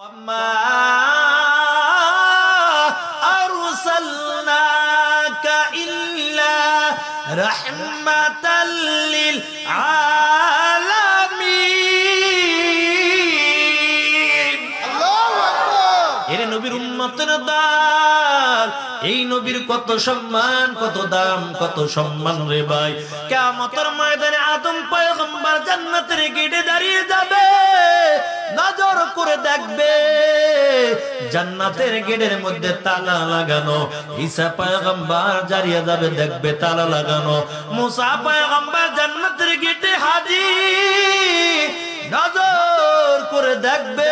এর নবীর উম্মতের দল এই নবীর কত সম্মান কত দাম কত সম্মান রে ভাই কিয়ামতের ময়দানে আদম পয়গম্বর জান্নাতের গেটে দাঁড়িয়ে যাবে নজর করে দেখবে জান্নাতের গেটের মধ্যে তালা লাগানো ঈসা পয়গম্বর জারিয়া যাবে দেখবে তালা লাগানো মুসা পয়গম্বর জান্নাতের গেটে হাজির নজর করে দেখবে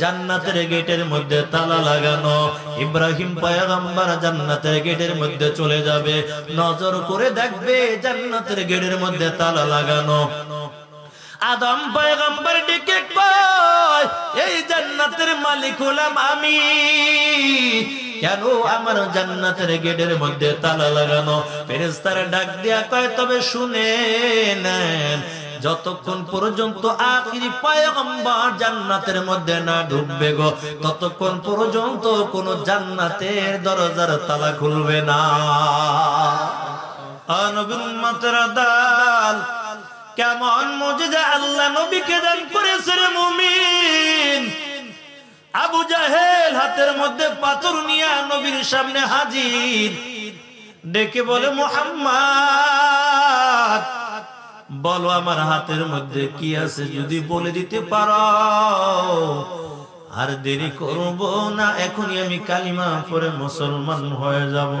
জান্নাতের গেটের মধ্যে তালা লাগানো ইব্রাহিম পয়গম্বর জান্নাতের গেটের মধ্যে চলে যাবে নজর করে দেখবে জান্নাতের গেটের মধ্যে তালা লাগানো আদম পয়গম্বর ডেকে এই জান্নাতের মালিক হলাম আমি কেন আমার জান্নাতের গেটের মধ্যে তালা লাগানো ফেরেস্তার ডাক দিয়া কয় তবে শুনে নেন যতক্ষণ পর্যন্ত আখিরি পয়গম্বর জান্নাতের মধ্যে না ঢুকবে গো ততক্ষণ পর্যন্ত কোন জান্নাতের দরজার তালা খুলবে না আনবিন মাত্রা দাল কেমন মজুদা আল্লাহ নবীকে দান করেছে রে মুমিন আবু জাহেল হাতের মধ্যে পাথর নিয়ে নবীর সামনে হাজির ডেকে বলে মোহাম্মদ বলো আমার হাতের মধ্যে কি আছে যদি বলে দিতে পারো আর দেরি করব না এখনই আমি কালিমা পরে মুসলমান হয়ে যাব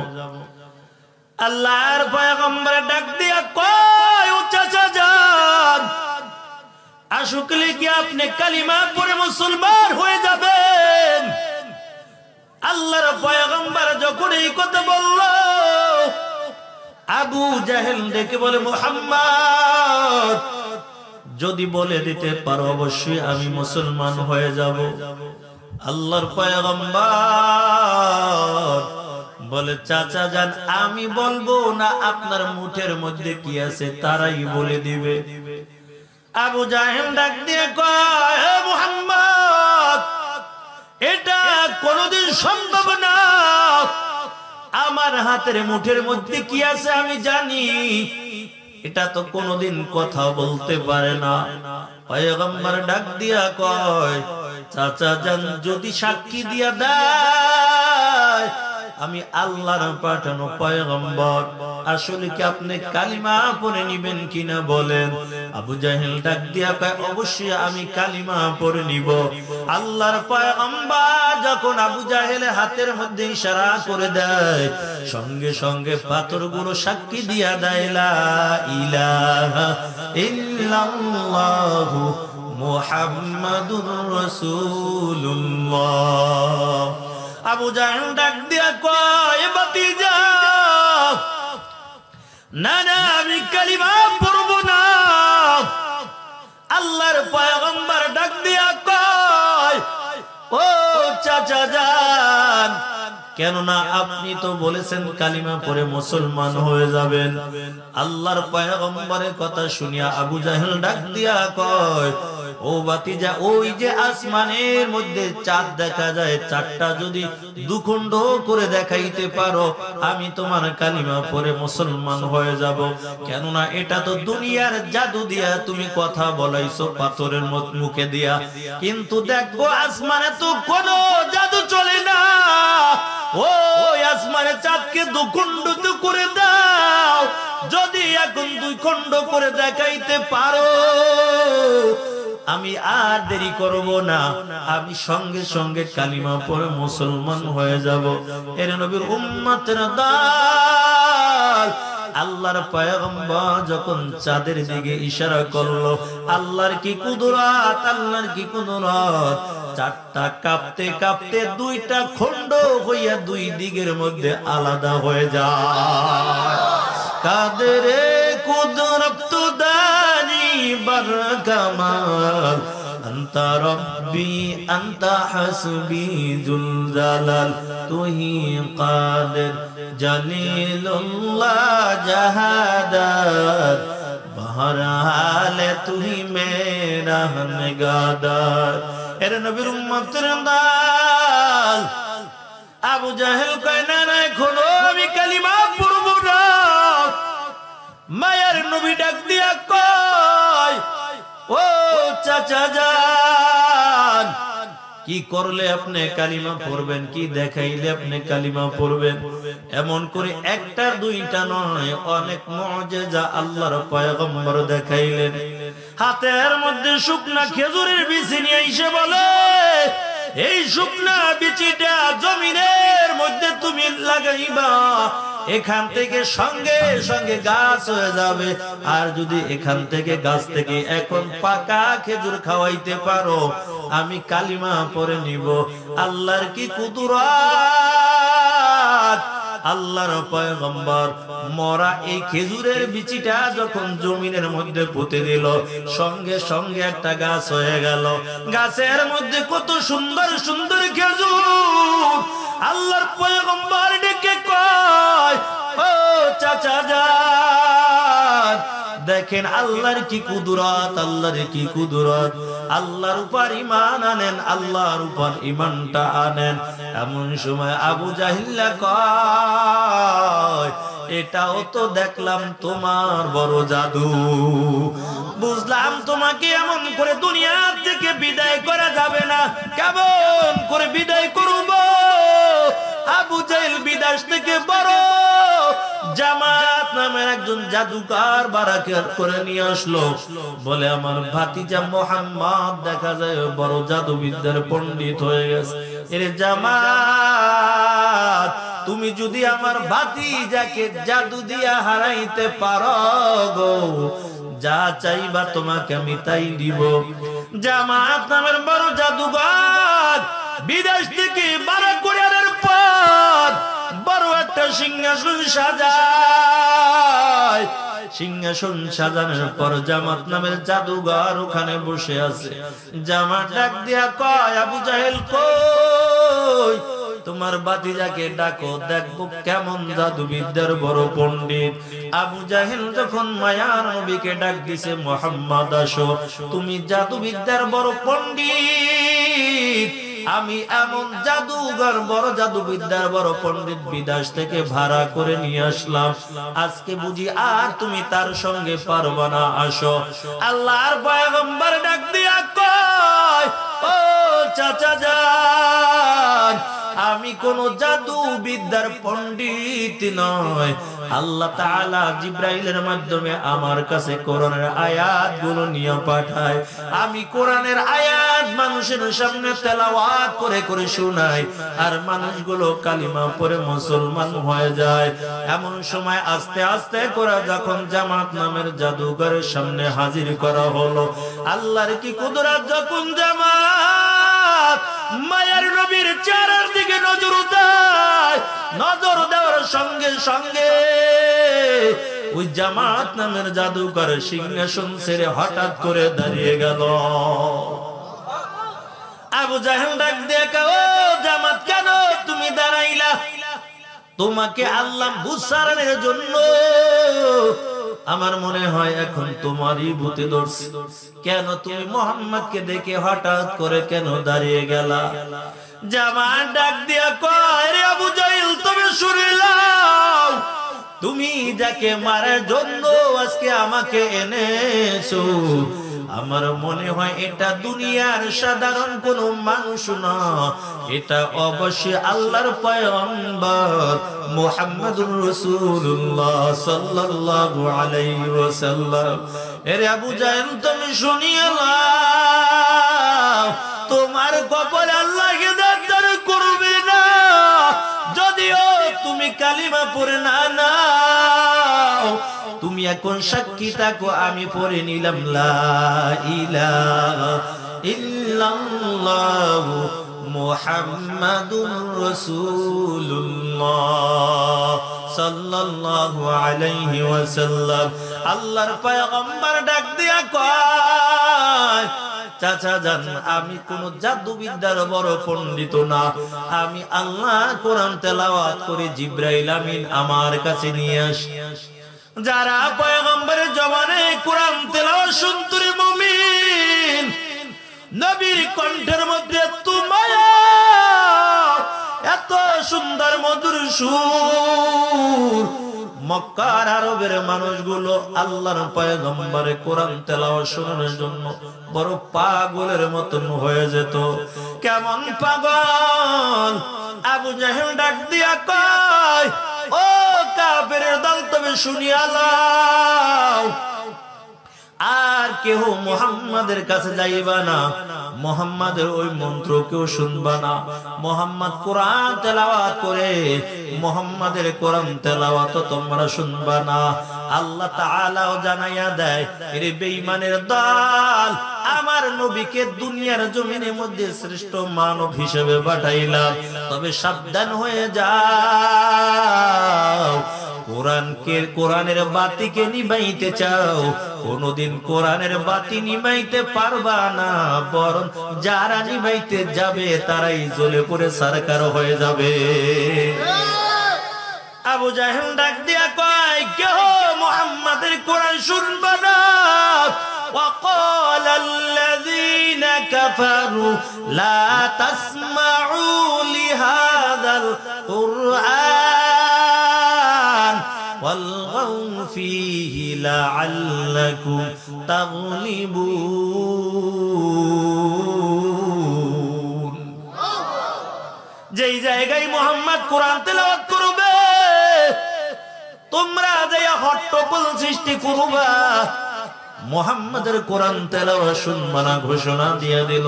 আল্লাহর পয়গম্বরে ডাক দিয়া কর আসুকলে কি আপনি কালিমা পরে মুসলমান হয়ে যাবেন আল্লাহর পয়গম্বর যখন এই কথা বলল আবু জাহেল ডেকে বলে মোহাম্মদ যদি বলে দিতে পারো অবশ্যই আমি মুসলমান হয়ে যাব আল্লাহর পয়গম্বর বলে চাচা যান আমি বলবো না আপনার মুঠের মধ্যে কি আছে তারাই বলে দিবে আবু জাহেম ডাক দিয়ে কয় মোহাম্মদ এটা কোনদিন সম্ভব না আমার হাতের মুঠের মধ্যে কি আছে আমি জানি এটা তো কোনদিন কথা বলতে পারে না ডাক দিয়া কয় চাচা যান যদি সাক্ষী দিয়া দেয় আমি আল্লাহর পাঠানো পয়গম্বর আসলে কি আপনি কালিমা পরে নিবেন কিনা বলেন আবু জাহেল ডাক দিয়া অবশ্যই আমি কালিমা পরে নিব আল্লাহর পয়গম্বর যখন আবু জাহেলে হাতের মধ্যে ইশারা করে দেয় সঙ্গে সঙ্গে গুলো সাক্ষী দিয়া দেয় লা রসুল্লাহ আবু জাহেল ডাক দিয়া কয় বাতি যাও না না আমি কালিমা পড়ব না আল্লাহর পয়গম্বর ডাক দিয়া কয় ও চাচা যান কেননা আপনি তো বলেছেন কালিমা পরে মুসলমান হয়ে যাবেন আল্লাহর পয়গম্বরের কথা শুনিয়া আবু জাহেল ডাক দিয়া কয় ও বাতিজা ওই যে আসমানের মধ্যে চাঁদ দেখা যায় চারটা যদি দুখণ্ড করে দেখাইতে পারো আমি তোমার কালিমা পরে মুসলমান হয়ে যাব কেননা এটা তো দুনিয়ার জাদু দিয়া তুমি কথা বলাইছো পাথরের মুখে দিয়া কিন্তু দেখবো আসমানে তো কোনো জাদু চলে না ও আসমানে চাঁদকে করে দাও যদি এখন দুই করে দেখাইতে পারো আমি আর দেরি করব না আমি সঙ্গে সঙ্গে কালিমা পরে মুসলমান হয়ে যাব এর নবীর উম্মাতের দা আল্লাহর পয়গম্বর যখন চাঁদের দিকে ইশারা করলো আল্লাহর কি কুদরত আল্লাহর কি কুদরত চারটা কাঁপতে কাঁপতে দুইটা খণ্ড হইয়া দুই দিকের মধ্যে আলাদা হয়ে যায় কাদের কুদরত দানি বার কামাল أنت ربي أنت حسبي ذو الجلال تهي قادر جليل الله جهادات بہر حال تہی میرا نگادار এর নবীর উম্মতের দাল আবু জাহেল কয় না না এখনো আমি কালিমা পড়ব না মায়ের নবী ডাক দিয়া কি করলে আপনি কালিমা পড়বেন কি দেখাইলে আপনি কালিমা পড়বেন এমন করে একটা দুইটা নয় অনেক মজেজা আল্লাহর পয়গম্বর দেখাইলেন হাতের মধ্যে শুকনা খেজুরের বিচি নিয়ে এসে বলে এই শুকনা বিচিটা জমিনের মধ্যে তুমি লাগাইবা এখান থেকে সঙ্গে সঙ্গে গাছ হয়ে যাবে আর যদি এখান থেকে গাছ থেকে এখন পাকা খেজুর খাওয়াইতে পারো আমি কালিমা পরে নিব আল্লাহর কি কুদুরা আল্লাহর পয়গম্বর মরা এই খেজুরের বিচিটা যখন জমিনের মধ্যে পুঁতে দিল সঙ্গে সঙ্গে একটা গাছ হয়ে গেল গাছের মধ্যে কত সুন্দর সুন্দর খেজুর আল্লাহর পয়গম্বর ডেকে কয় ও চাচা যা দেখেন আল্লাহর কি কুদরত আল্লাহর কি কুদরত আল্লাহর উপর ইমান আনেন আল্লাহর উপর ইমানটা আনেন এমন সময় আবু জাহিল্লা কয় এটাও তো দেখলাম তোমার বড় জাদু বুঝলাম তোমাকে এমন করে দুনিয়ার থেকে বিদায় করা যাবে না কেমন করে বিদায় করবো আবু জাইল বিদাস থেকে বড় জামাত নামের একজন জাদুকার বাড়া করে নিয়ে আসলো বলে আমার ভাতিজা মোহাম্মদ দেখা যায় বড় জাদুবিদ্যার পণ্ডিত হয়ে গেছে এর জামাত তুমি যদি আমার ভাতিজাকে জাদু দিয়া হারাইতে পারো গো যা চাইবা তোমাকে আমি তাই দিব জামাত নামের বড় জাদুকার বিদেশ থেকে বারা করে বড় একটা সিংহাসন সাজায় সিংহাসন সাজানোর পর জামাত নামের জাদুঘর ওখানে বসে আছে জামাত ডাক দিয়া কয় আবু জাহেল কই তোমার বাতিজাকে ডাকো দেখবো কেমন জাদুবিদ্যার বড় পন্ডিত আবু জাহেল যখন মায়ার নবীকে ডাক দিছে মোহাম্মদ আসো তুমি জাদুবিদ্যার বড় পন্ডিত আমি এমন জাদুঘর বড় জাদুবিদ্যার বড় পন্ডিত বিদাশ থেকে ভাড়া করে নিয়ে আসলাম আজকে বুঝি আর তুমি তার সঙ্গে পারবা না আসো আল্লাহর পয়গম্বর ডাক দিয়া কয় ও চাচা যান আমি কোন জাদু বিদ্যার পণ্ডিত নয় আল্লাহ তালা জিব্রাইলের মাধ্যমে আমার কাছে কোরআনের গুলো নিয়ে পাঠায় আমি কোরআনের আয়াত মানুষের সামনে তেলাওয়াত করে করে শুনাই আর মানুষগুলো কালিমা পরে মুসলমান হয়ে যায় এমন সময় আস্তে আস্তে করা যখন জামাত নামের জাদুঘরের সামনে হাজির করা হলো আল্লাহর কি কুদরাত যখন জামাত মায়ের নবীর চেহারার দিকে নজর দেয় নজর দেওয়ার সঙ্গে সঙ্গে ওই জামাত নামের জাদুকর সিংহাসন ছেড়ে হঠাৎ করে দাঁড়িয়ে গেল আবু জাহেল ডাক দিয়ে ও জামাত কেন তুমি দাঁড়াইলা তোমাকে আল্লাহ বুঝ জন্য আমার মনে হয় এখন তোমারই ভূতে দর্শ কেন তুমি কে দেখে হঠাৎ করে কেন দাঁড়িয়ে গেলা জামা ডাক দিয়া কয় রে আবু জাইল তুমি শুনিলাম তুমি যাকে মারার জন্য আজকে আমাকে এনেছো আমার মনে হয় এটা দুনিয়ার সাধারণ কোন মানুষ না এটা অবশ্যই আল্লাহর পয়ম্বর রসুল্লাহ আলাইহি ওয়াসাল্লাম এর আবু জাহেল তুমি শুনিয়ে তোমার কপাল আল্লাহকে দাও কালিমা পড়ে না তুমি এখন সাক্ষী থাকো আমি পরে নিলাম লা ইলাহা ইল্লাল্লাহু আল্লাহর পয়গম্বর ডাক দিয়া কয় আমি কোন জাদুবিদ্যার বড় পণ্ডিত না আমি আল্লাহ কোরআন তেলাওয়াত করে জিব্রাইল আমিন আমার কাছে নিয়ে আসি যারা পয়গম্বরের জবানে কোরআন তেলাওয়াত সুন্দরী মুমিন নবীর কণ্ঠের মধ্যে তোমায় এত সুন্দর মধুর সুর মক্কার আরবের মানুষগুলো আল্লাহর পয়গম্বরে কোরআন তেলাও শোনানোর জন্য বড় পাগলের মতন হয়ে যেত কেমন পাগল আবু জাহেল ডাক দিয়া কয় ও কাফের দল তুমি শুনিয়া লাও আর কেহ মোহাম্মদের কাছে যাইবা না মোহাম্মদের ওই মন্ত্র কেউ শুনবা না মোহাম্মদ কোরআন তেলাওয়াত করে মোহাম্মদের কোরআন তেলাওয়াত তোমরা শুনবা না আল্লাহ তাআলাও জানাইয়া দেয় রে বেঈমানের দল আমার নবীকে দুনিয়ার জমিনের মধ্যে শ্রেষ্ঠ মানব হিসেবে পাঠাইলাম তবে সাবধান হয়ে যাও কোরআনকে কোরআনের কে নিবাইতে চাও কোনদিন কোরআনের বাতি নিবাইতে পারবা না বরং যারা নিবাইতে যাবে তারাই জ্বলে পড়ে সরকার হয়ে যাবে আবু জাহেম ডাক দিয়া কয় কেহ মোহাম্মদের কোরআন শুনবা না وقال الذين كفروا لا تسمعوا لهذا القرآن والغوا فيه لعلكم تغلبون যেই জায়গায় মোহাম্মদ কোরআন তেলাওয়াত করবে তোমরা যে হট্টগোল সৃষ্টি করবা মোহাম্মদের কোরআন তেলাওয়া শুনবা ঘোষণা দিয়ে দিল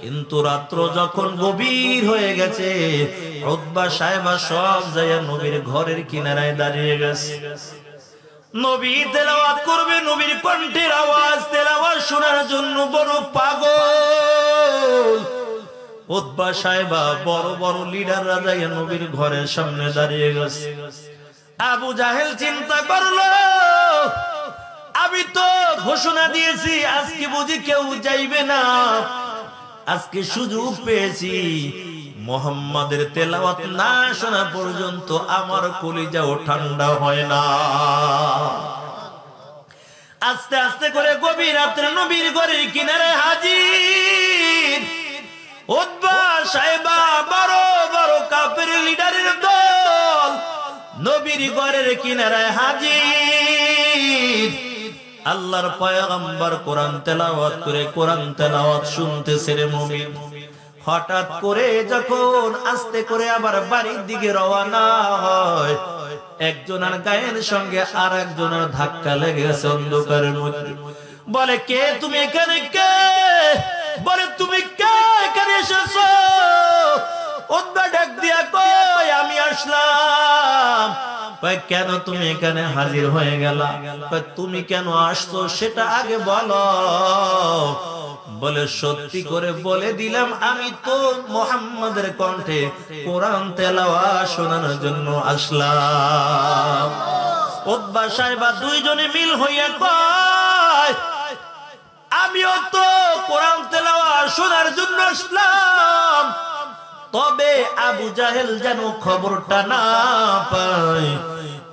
কিন্তু রাত্র যখন গভীর হয়ে গেছে রোদবা সাহেবা সব যাইয়া নবীর ঘরের কিনারায় দাঁড়িয়ে গেছে নবী তেলাওয়াত করবে নবীর কণ্ঠের আওয়াজ তেলাওয়াত শোনার জন্য বড় পাগল উদ্বা সাহেবা বড় বড় লিডাররা যাইয়া নবীর ঘরের সামনে দাঁড়িয়ে গেছে আবু জাহেল চিন্তা করলো আমি তো ঘোষণা দিয়েছি আজকে বুঝি কেউ যাইবে না আজকে সুযোগ পেয়েছি মোহাম্মদের তেলাওয়াত না শোনা পর্যন্ত আমার কলিজাও ঠান্ডা হয় না আস্তে আস্তে করে গভীর রাত্রে নবীর ঘরের কিনারে হাজির উদ্বা সাহেবা বারো বারো কাপের লিডারের দল নবীর ঘরের কিনারে হাজির আল্লাহর পয়গম্বর কোরআন তেলাওয়াত করে কোরআন তেলাওয়াত শুনতে সেরে মুমিন হঠাৎ করে যখন আস্তে করে আবার বাড়ির দিকে রওনা হয় একজনের গায়ের সঙ্গে আর একজনের ধাক্কা লেগেছে অন্ধকারের মধ্যে বলে কে তুমি এখানে কে বলে তুমি কে এখানে এসেছো অন্য ডাক দিয়া কই আমি আসলাম কয় কেন তুমি এখানে হাজির হয়ে গেলা কয় তুমি কেন আসছো সেটা আগে বলো বলে সত্যি করে বলে দিলাম আমি তো মোহাম্মদের কণ্ঠে কোরআন তেলাওয়া শোনানোর জন্য আসলাম ওব্বা সাহেবা দুইজনে মিল হইয়া কয় আমিও তো কোরআন তেলাওয়া শোনার জন্য আসলাম তবে আবু জাহেল যেন খবরটা না পায়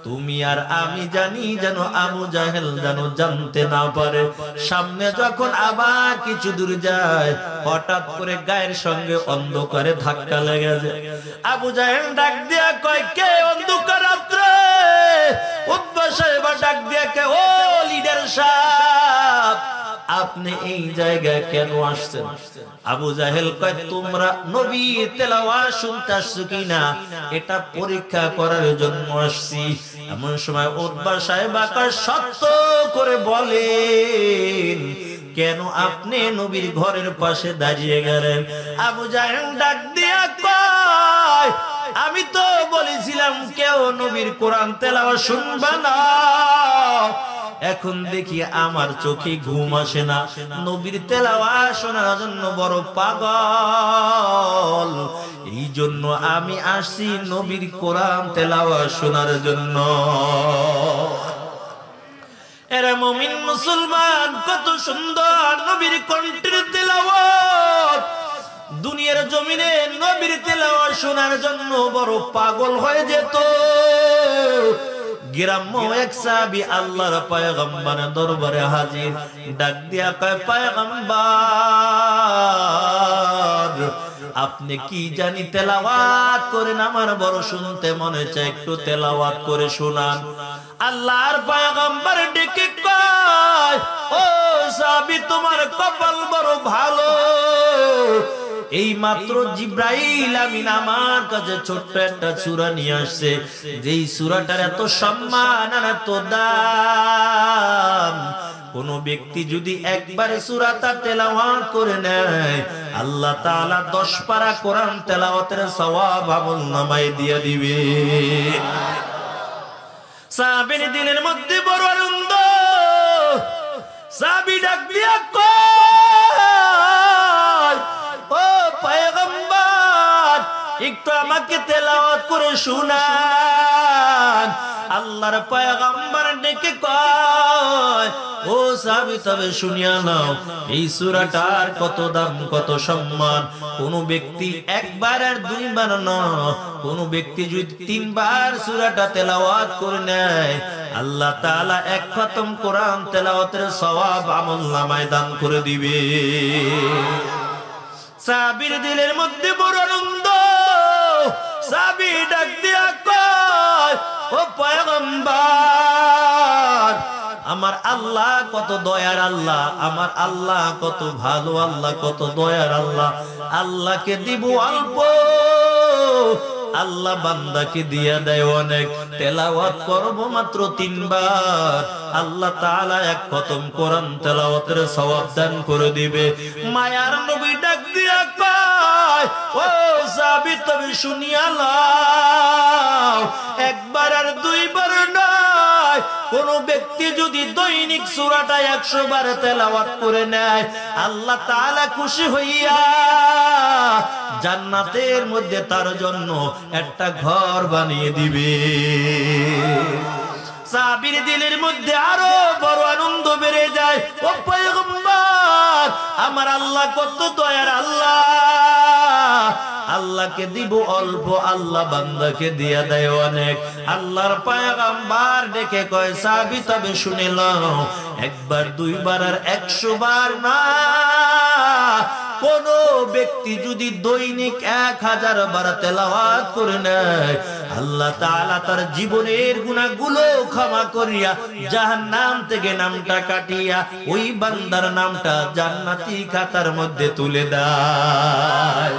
তুমি আর আমি জানি যেন আবু জাহেল যেন জানতে না পারে সামনে যখন আবার কিছু দূর যায় হঠাৎ করে গায়ের সঙ্গে অন্ধকারে ধাক্কা লেগে যায় আবু জাহেল ডাক দিয়া কয় কে অন্ধকার রাত্রে উদ্ভাসে বা ডাক দিয়া কে ও লিডার সাহেব আপনি এই জায়গায় কেন আসছেন আবু জাহেল কয় তোমরা নবী তেলাওয়া শুনতে আসছো কিনা এটা পরীক্ষা করার জন্য আসছি এমন সময় ওরবা সাহেব আকার সত্য করে বলেন কেন আপনি নবীর ঘরের পাশে দাঁড়িয়ে গেলেন আবু জাহেল ডাক দিয়া কয় আমি তো বলেছিলাম কেউ নবীর কোরআন তেলাওয়া শুনবে না এখন দেখি আমার চোখে ঘুম আসে না নবীর তেলাওয়া শোনার জন্য বড় পাগল এই জন্য আমি আসি নবীর কোরআন তেলাওয়া শোনার জন্য এরা মমিন মুসলমান কত সুন্দর নবীর কণ্ঠের তেল দুনিয়ার জমিনে নবীর তেল শোনার জন্য বড় পাগল হয়ে যেত গ্রাম্য এক আল্লাহর হাজির ডাক দিয়া কয় পয়গম্বর আপনি কি জানি তেলাওয়াত করেন আমার বড় শুনতে মনে চায় একটু তেলাওয়াত করে শোনান আল্লাহর পায়গম্বর ডেকে কয় ও সাবি তোমার কপাল বড় ভালো এই মাত্র জিব্রাইল আমিন আমার কাছে ছোট্ট একটা সূরা নিয়ে আসছে যেই সূরাটার এত সম্মান আর এত দাম কোন ব্যক্তি যদি একবারে সুরাতা তেলাওয়া করে নেয় আল্লাহ তালা দশ পারা কোরআন তেলাওয়াতের সবাব আমল নামাই দিয়ে দিবে সাহাবীর দিলের মধ্যে বড় আনন্দ সাবি ডাক দিয়া কর একটু আমাকে তেলাওয়াত করে শুনান আল্লাহর পয়গম্বর ডেকে কয় ও সাহাবী তবে শুনিয়া নাও এই সূরাটার কত দাম কত সম্মান কোন ব্যক্তি একবার আর দুইবার না কোন ব্যক্তি যদি তিনবার সূরাটা তেলাওয়াত করে নেয় আল্লাহ তাআলা এক খতম কোরআন তেলাওয়াতের সওয়াব আমল নামায় দান করে দিবে সাহাবীর দিলের মধ্যে বড় আনন্দ সাবি ডাক দিয়া কয় ও পয়গম্বর আমার আল্লাহ কত দয়ার আল্লাহ আমার আল্লাহ কত ভালো আল্লাহ কত দয়ার আল্লাহ আল্লাহকে দিব অল্প আল্লাহ বান্দাকে দিয়া দেয় অনেক তেলাওয়াত করব মাত্র তিনবার আল্লাহ তাআলা এক খতম কোরআন তেলাওয়াতের সওয়াব দান করে দিবে মায়ার নবী ডাক দিয়া কয় ও সাবিত তুমি শুনিয়া লাও একবার আর দুইবার নয় কোন ব্যক্তি যদি দৈনিক সূরাটা একশো বার তেলাওয়াত করে নেয় আল্লাহ তাআলা খুশি হইয়া জান্নাতের মধ্যে তার জন্য একটা ঘর বানিয়ে দিবে সাহাবির দিলের মধ্যে আরো বড় আনন্দ বেড়ে যায় ও পয়গম্বর আমার আল্লাহ কত দয়ার আল্লাহ আল্লাহকে দিব অল্প আল্লাহ বান্দাকে দিয়া দেয় অনেক আল্লাহর পায়গাম্বার ডেকে কয় সাবি তবে শুনিল একবার দুইবার আর একশো বার না কোন ব্যক্তি যদি দৈনিক এক হাজার বার তেলাওয়াত করে নেয় আল্লাহ তাআলা তার জীবনের গুনাহগুলো ক্ষমা করিয়া জাহান্নাম থেকে নামটা কাটিয়া ওই বান্দার নামটা জান্নাতি খাতার মধ্যে তুলে দেয়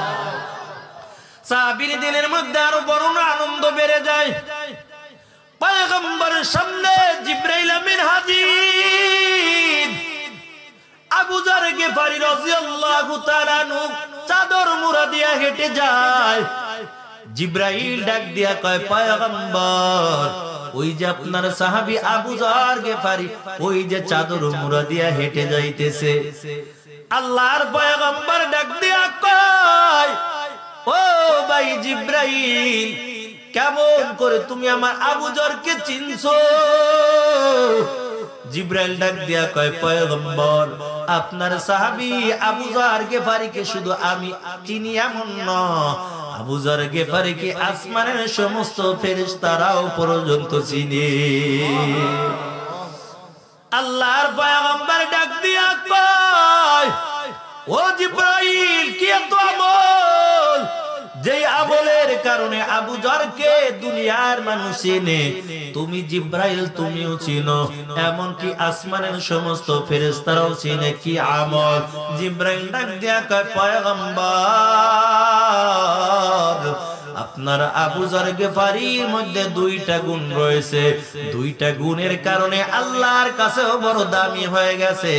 সাহাবীর দিনের মধ্যে আরো বড় না আনন্দ বেড়ে যায় পয়গম্বরের সামনে জিব্রাইল আমিন হাজির আবুজার গেফারি রাদিয়াল্লাহু তাআলা নু চাদর মুড়া দিয়া হেঁটে যায় জিব্রাইল ডাক দিয়া কয় পয়গম্বর ওই যে আপনার সাহাবি আবুজার গেফারি ওই যে চাদর মুড়া দিয়া হেঁটে যাইতেছে আল্লাহর পয়গম্বর ডাক দিয়া কয় ও ভাই জিব্রাইল কেমন করে তুমি আমার আবুজরকে চিনছো জিব্রাইল ডাক দিয়া কয় পয়গম্বর আপনার সাহাবি আবুজার গেফারিকে শুধু আমি চিনি এমন নয় আবুজার গেফারিকে আসমানের সমস্ত ফেরেশতারাও পর্যন্ত চিনি আল্লাহর পয়গম্বর ডাক দিয়া কয় ও জিব্রাইল কি তো আমল যেই আবলের কারণে আবু জারকে দুনিয়ার মানুষ চিনে তুমি জিব্রাইল তুমিও চিনো এমন কি আসমানের সমস্ত ফেরেশতারাও চিনে কি আমল জিব্রাইল ডাক দেয়া কয় পয়গম্বর আপনার আবুজার গেফারির মধ্যে দুইটা গুণ রয়েছে দুইটা গুণের কারণে আল্লাহর কাছেও বড় দামি হয়ে গেছে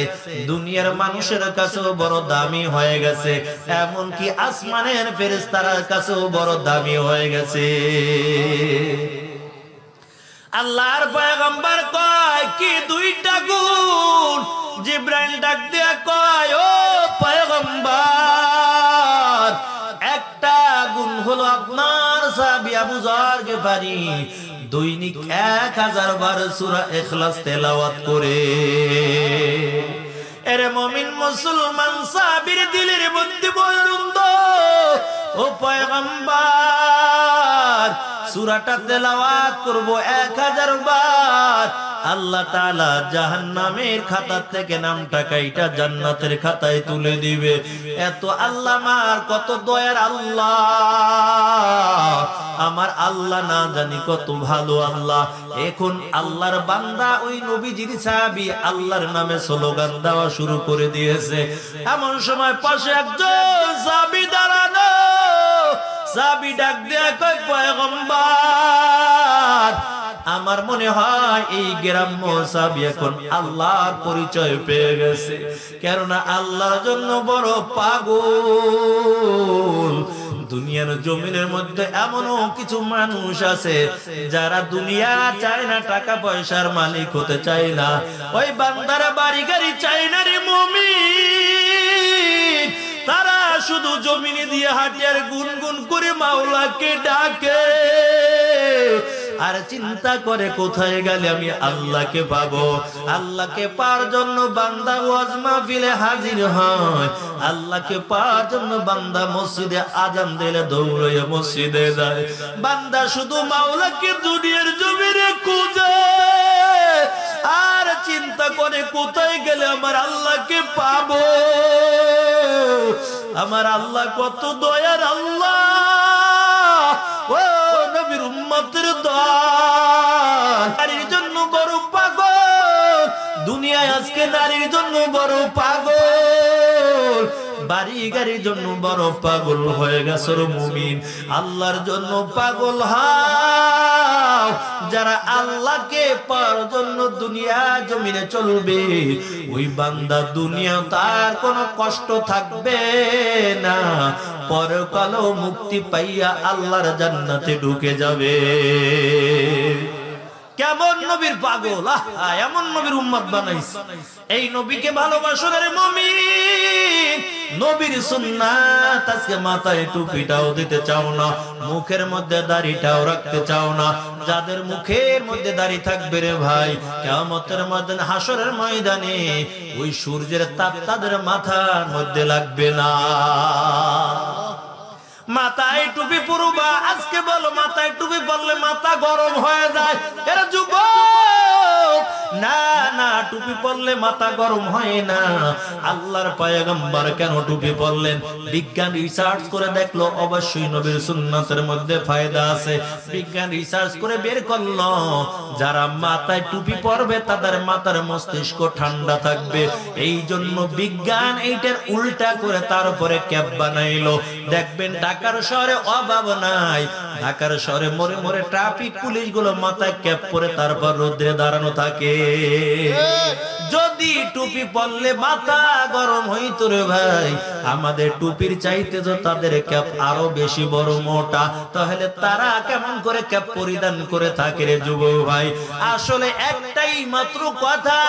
দুনিয়ার মানুষের কাছেও বড় দামি হয়ে গেছে এমন কি আসমানের ফেরেশতার কাছেও বড় দামি হয়ে গেছে আল্লাহর পয়গম্বর কয় কি দুইটা গুণ জিব্রাইল ডাক দিয়া কয় ও পয়গম্বর একটা গুণ হলো আপনার আবু জার দৈনিক এক হাজার বার সুরা এখলাস তেলাওয়াত করে এরে মমিন মুসলমান সাবির দিলের বন্দি বরুন্দ ও পয়গম্বার সুরাটা তেলাওয়াত করব এক হাজার বার আল্লাহ তালা জাহান নামের খাতা থেকে নামটা কাইটা জান্নাতের খাতায় তুলে দিবে এত আল্লাহ মার কত দয়ার আল্লাহ আমার আল্লাহ না জানি কত ভালো আল্লাহ এখন আল্লাহর বান্দা ওই নবীজির সাহাবি আল্লাহর নামে স্লোগান দেওয়া শুরু করে দিয়েছে এমন সময় পাশে একজন সাবি দাঁড়ানো সাবি ডাক দেয়া কয় পয়গম্বর আমার মনে হয় এই গ্রাম্য সাবি এখন আল্লাহর পরিচয় পেয়ে গেছে কেননা আল্লাহর জন্য বড় পাগল দুনিয়ার জমিনের মধ্যে এমনও কিছু মানুষ আছে যারা দুনিয়া চায় না টাকা পয়সার মালিক হতে চায় না ওই বান্দারা বাড়ি গাড়ি চায় না রে মমি জমিনে দিয়ে হাঁটিয়ার গুনগুন করে মাওলাকে ডাকে আর চিন্তা করে কোথায় গেলে আমি আল্লাহকে পাবো আল্লাহকে পার জন্য বান্দা ওয়াজ মাহফিলে হাজির হয় আল্লাহকে পার জন্য বান্দা মসজিদে আজান দিলে দৌড়ে মসজিদে যায় বান্দা শুধু মাওলাকে দুনিয়ার জমিনে খুঁজে চিন্তা করে কোথায় গেলে আমার আল্লাহকে পাব আমার আল্লাহ কত দয়ার আল্লাহ ও নবীর উম্মতের দয়ার জন্য বড় পাগল দুনিয়ায় আজকে নারীর জন্য বড় পাগল বাড়ি গাড়ির জন্য বড় পাগল হয়ে গেছে মুমিন আল্লাহর জন্য পাগল হাও যারা আল্লাহকে পার জন্য দুনিয়া জমিনে চলবে ওই বান্দা দুনিয়া তার কোনো কষ্ট থাকবে না কালো মুক্তি পাইয়া আল্লাহর জান্নাতে ঢুকে যাবে কেমন নবীর পাগল এমন নবীর উম্মত বানাইছে এই নবীকে ভালোবাসো রে মমি নবীর সুন্নাত আজকে মাথায় টুপিটাও দিতে চাও না মুখের মধ্যে দাড়িটাও রাখতে চাও না যাদের মুখের মধ্যে দাড়ি থাকবে রে ভাই কিয়ামতের ময়দানে হাসরের ময়দানে ওই সূর্যের তাপ তাদের মাথার মধ্যে লাগবে না মাথায় টুপি পুরুবা আজকে বলো মাথায় টুপি পরলে মাথা গরম হয়ে যায় এরা যুব না না টুপি পরলে মাথা গরম হয় না আল্লাহর পায়গম্বর কেন টুপি পরলেন বিজ্ঞান রিসার্চ করে দেখলো অবশ্যই নবীর সুন্নাতের মধ্যে ফায়দা আছে বিজ্ঞান রিসার্চ করে বের করলো যারা মাথায় টুপি পরবে তাদের মাথার মস্তিষ্ক ঠান্ডা থাকবে এই জন্য বিজ্ঞান এইটার উল্টা করে তার উপরে বানাইলো দেখবেন ঢাকার শহরে অভাব নাই ঢাকার শহরে মরে মরে ট্রাফিক পুলিশ গুলো মাথায় ক্যাপ পরে তারপর রোদ্রে দাঁড়ানো থাকে যদি টুপি পরলে মাথা গরম হইতো রে ভাই আমাদের টুপির চাইতে তো তাদের ক্যাপ আরো বেশি বড় মোটা তাহলে তারা কেমন করে ক্যাপ পরিধান করে থাকে রে যুব ভাই আসলে একটাই মাত্র কথা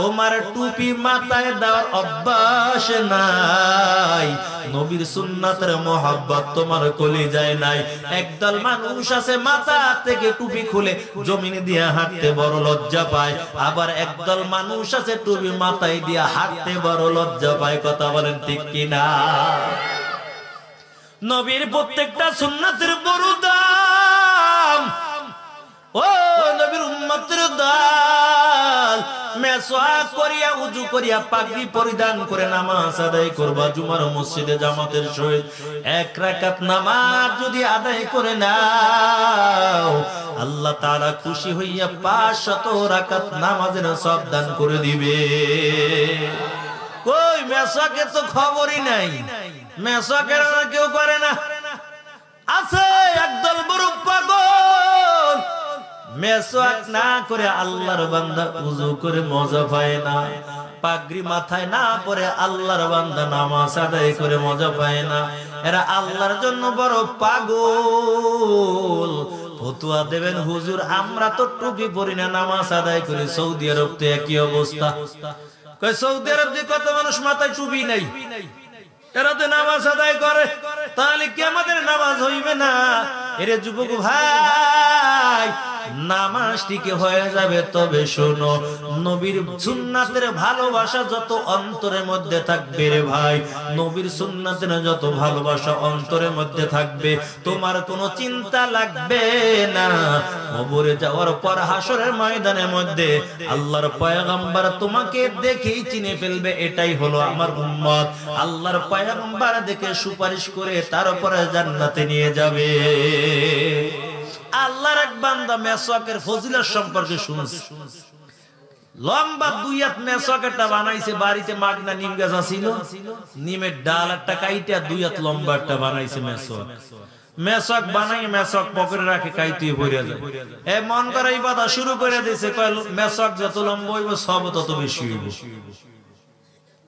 তোমার টুপি মাথায় দেওয়ার অভ্যাস নাই নবীর সুন্নাতের মহাব্বত তোমার কলি যায় নাই একদল মানুষ আছে মাথা থেকে টুপি খুলে জমিনে দিয়ে হাঁটতে বড় লজ্জা পায় আবার একদল মানুষ আছে টুপি মাথায় দিয়ে হাঁটতে বড় লজ্জা পায় কথা বলেন ঠিক কিনা নবীর প্রত্যেকটা সুন্নাতের বড় ও নবীর উম্মতের দল মেসওয়াক করিয়া উযু করিয়া পাগড়ি পরিধান করে নামাজ আদায় করবা জুমার মসজিদে জামাতের সহিত এক রাকাত নামাজ যদি আদায় করে নাও আল্লাহ তাআলা খুশি হইয়া 500 রাকাত নামাজের সব দান করে দিবে কই মেসওয়াকের তো খবরই নাই মেসওয়াকের কেউ করে না আছে একদল বড় পাগল মেসওয়াক না করে আল্লাহর বান্দা উজু করে মজা পায় না পাগড়ি মাথায় না পরে আল্লাহর বান্দা নামাজ আদায় করে মজা পায় না এরা আল্লাহর জন্য বড় পাগল ফতুয়া দেবেন হুজুর আমরা তো টুপি পরি না নামাজ আদায় করে সৌদি আরব তো একই অবস্থা সৌদি আরব যে কত মানুষ মাথায় টুপি নাই এরা তো নামাজ আদায় করে তাহলে কি আমাদের নামাজ হইবে না এরে যুবক ভাই নামাজ ঠিকই হয়ে যাবে তবে শোনো নবীর সুন্নাতের ভালোবাসা যত অন্তরের মধ্যে থাকবে রে ভাই নবীর সুন্নাতের যত ভালোবাসা অন্তরের মধ্যে থাকবে তোমার কোনো চিন্তা লাগবে না কবরে যাওয়ার পর হাসরের ময়দানের মধ্যে আল্লাহর পয়গম্বর তোমাকে দেখেই চিনে ফেলবে এটাই হলো আমার উম্মত আল্লাহর পয়গম্বর দেখে সুপারিশ করে তার উপরে জান্নাতে নিয়ে যাবে আল্লাহর এক বান্দা মেসওয়াকের ফজিলত সম্পর্কে শুনছে লম্বা দুই হাত একটা বানাইছে বাড়িতে মাগনা নিম গাছ আছিল নিমের ডাল একটা কাইটা দুই হাত লম্বা একটা বানাইছে মেসক মেসক বানাই মেসক পকেটে রাখে কাইতিয়ে বইরা যায় এ মন করে এই কথা শুরু করে দিয়েছে কয় মেসক যত লম্বা হইব সব তত বেশি হইব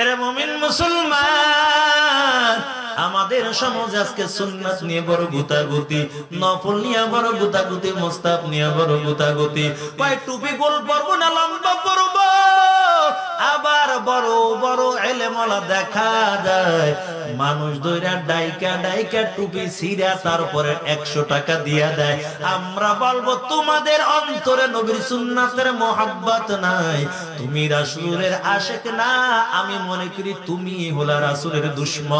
এরা মুমিন মুসলমান আমাদের সমাজ আজকে সুন্নাত নিয়ে বড় গুতাগুতি নফল নিয়ে বড় গুতাগুতি মোস্তাব নিয়ে বড় গুতাগুতি কয় টুপি গোল পরব না লম্বা পরব আবার বড় বড় এলেমলা দেখা যায় মানুষ দৈরা ডাইকা ডাইকা টুপি সিরা তারপরে একশো টাকা দিয়া দেয় আমরা বলবো তোমাদের অন্তরে নবীর সুন্নাতের মোহাব্বত নাই তুমি রাসুলের আশেক না আমি মনে করি তুমি হলা রাসুলের দুশ্ম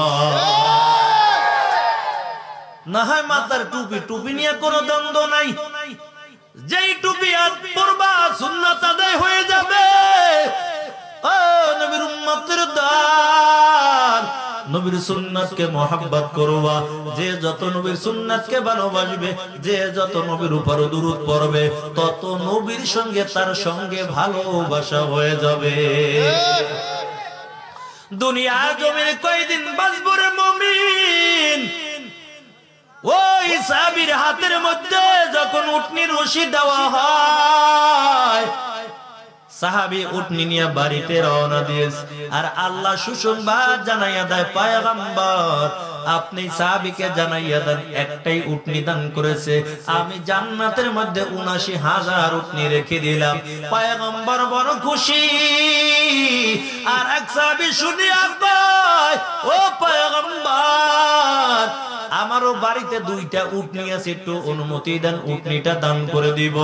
না হয় মাতার টুপি টুপি নিয়ে কোনো দ্বন্দ্ব নাই যেই টুপি আজ পড়বা সুন্নাত আদায় হয়ে যাবে ও নবীর উম্মতের দান নবীর সুন্নাতকে মহাব্বত করবা যে যত নবীর সুন্নাতকে ভালোবাসবে যে যত নবীর উপর পড়বে তত নবীর সঙ্গে তার সঙ্গে ভালোবাসা হয়ে যাবে দুনিয়া কয়দিন ওই সাবির হাতের মধ্যে যখন উটনির রশি দেওয়া হয় সাহাবি নিয়ে বাড়িতে রওনা দিয়েছে আর আল্লাহ সুসংবাদ জানাইয়া দেয় পায়গাম্বর আপনি সাহাবিকে জানাইয়া দেন একটাই দান করেছে আমি জান্নাতের মধ্যে উনাশি হাজার উটনি রেখে দিলাম পায়গম্বর বড় খুশি আর এক সাহাবি আপনার ও পায়গম্বর আমারও বাড়িতে দুইটা উটনি আছে একটু অনুমতি দেন উটনিটা দান করে দিব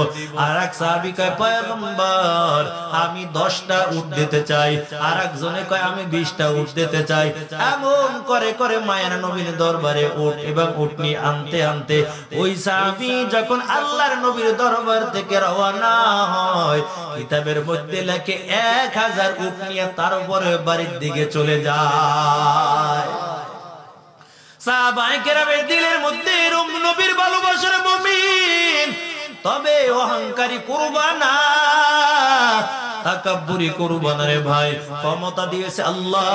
আর এক সাহাবি কয় পয়গম্বর আমি দশটা উঠ দিতে চাই আর একজনে কয় আমি বিশটা উঠ দিতে চাই এমন করে করে মায়ের নবীর দরবারে উঠ এবং উটনি আনতে আনতে ওই সাহাবি যখন আল্লাহর নবীর দরবার থেকে রওনা হয় কিতাবের মধ্যে লেখে এক হাজার উট নিয়ে তার উপরে বাড়ির দিকে চলে যায় তবে অহংকারী করবা না তাকাব্বুরি করবা রে ভাই ক্ষমতা দিয়েছে আল্লাহ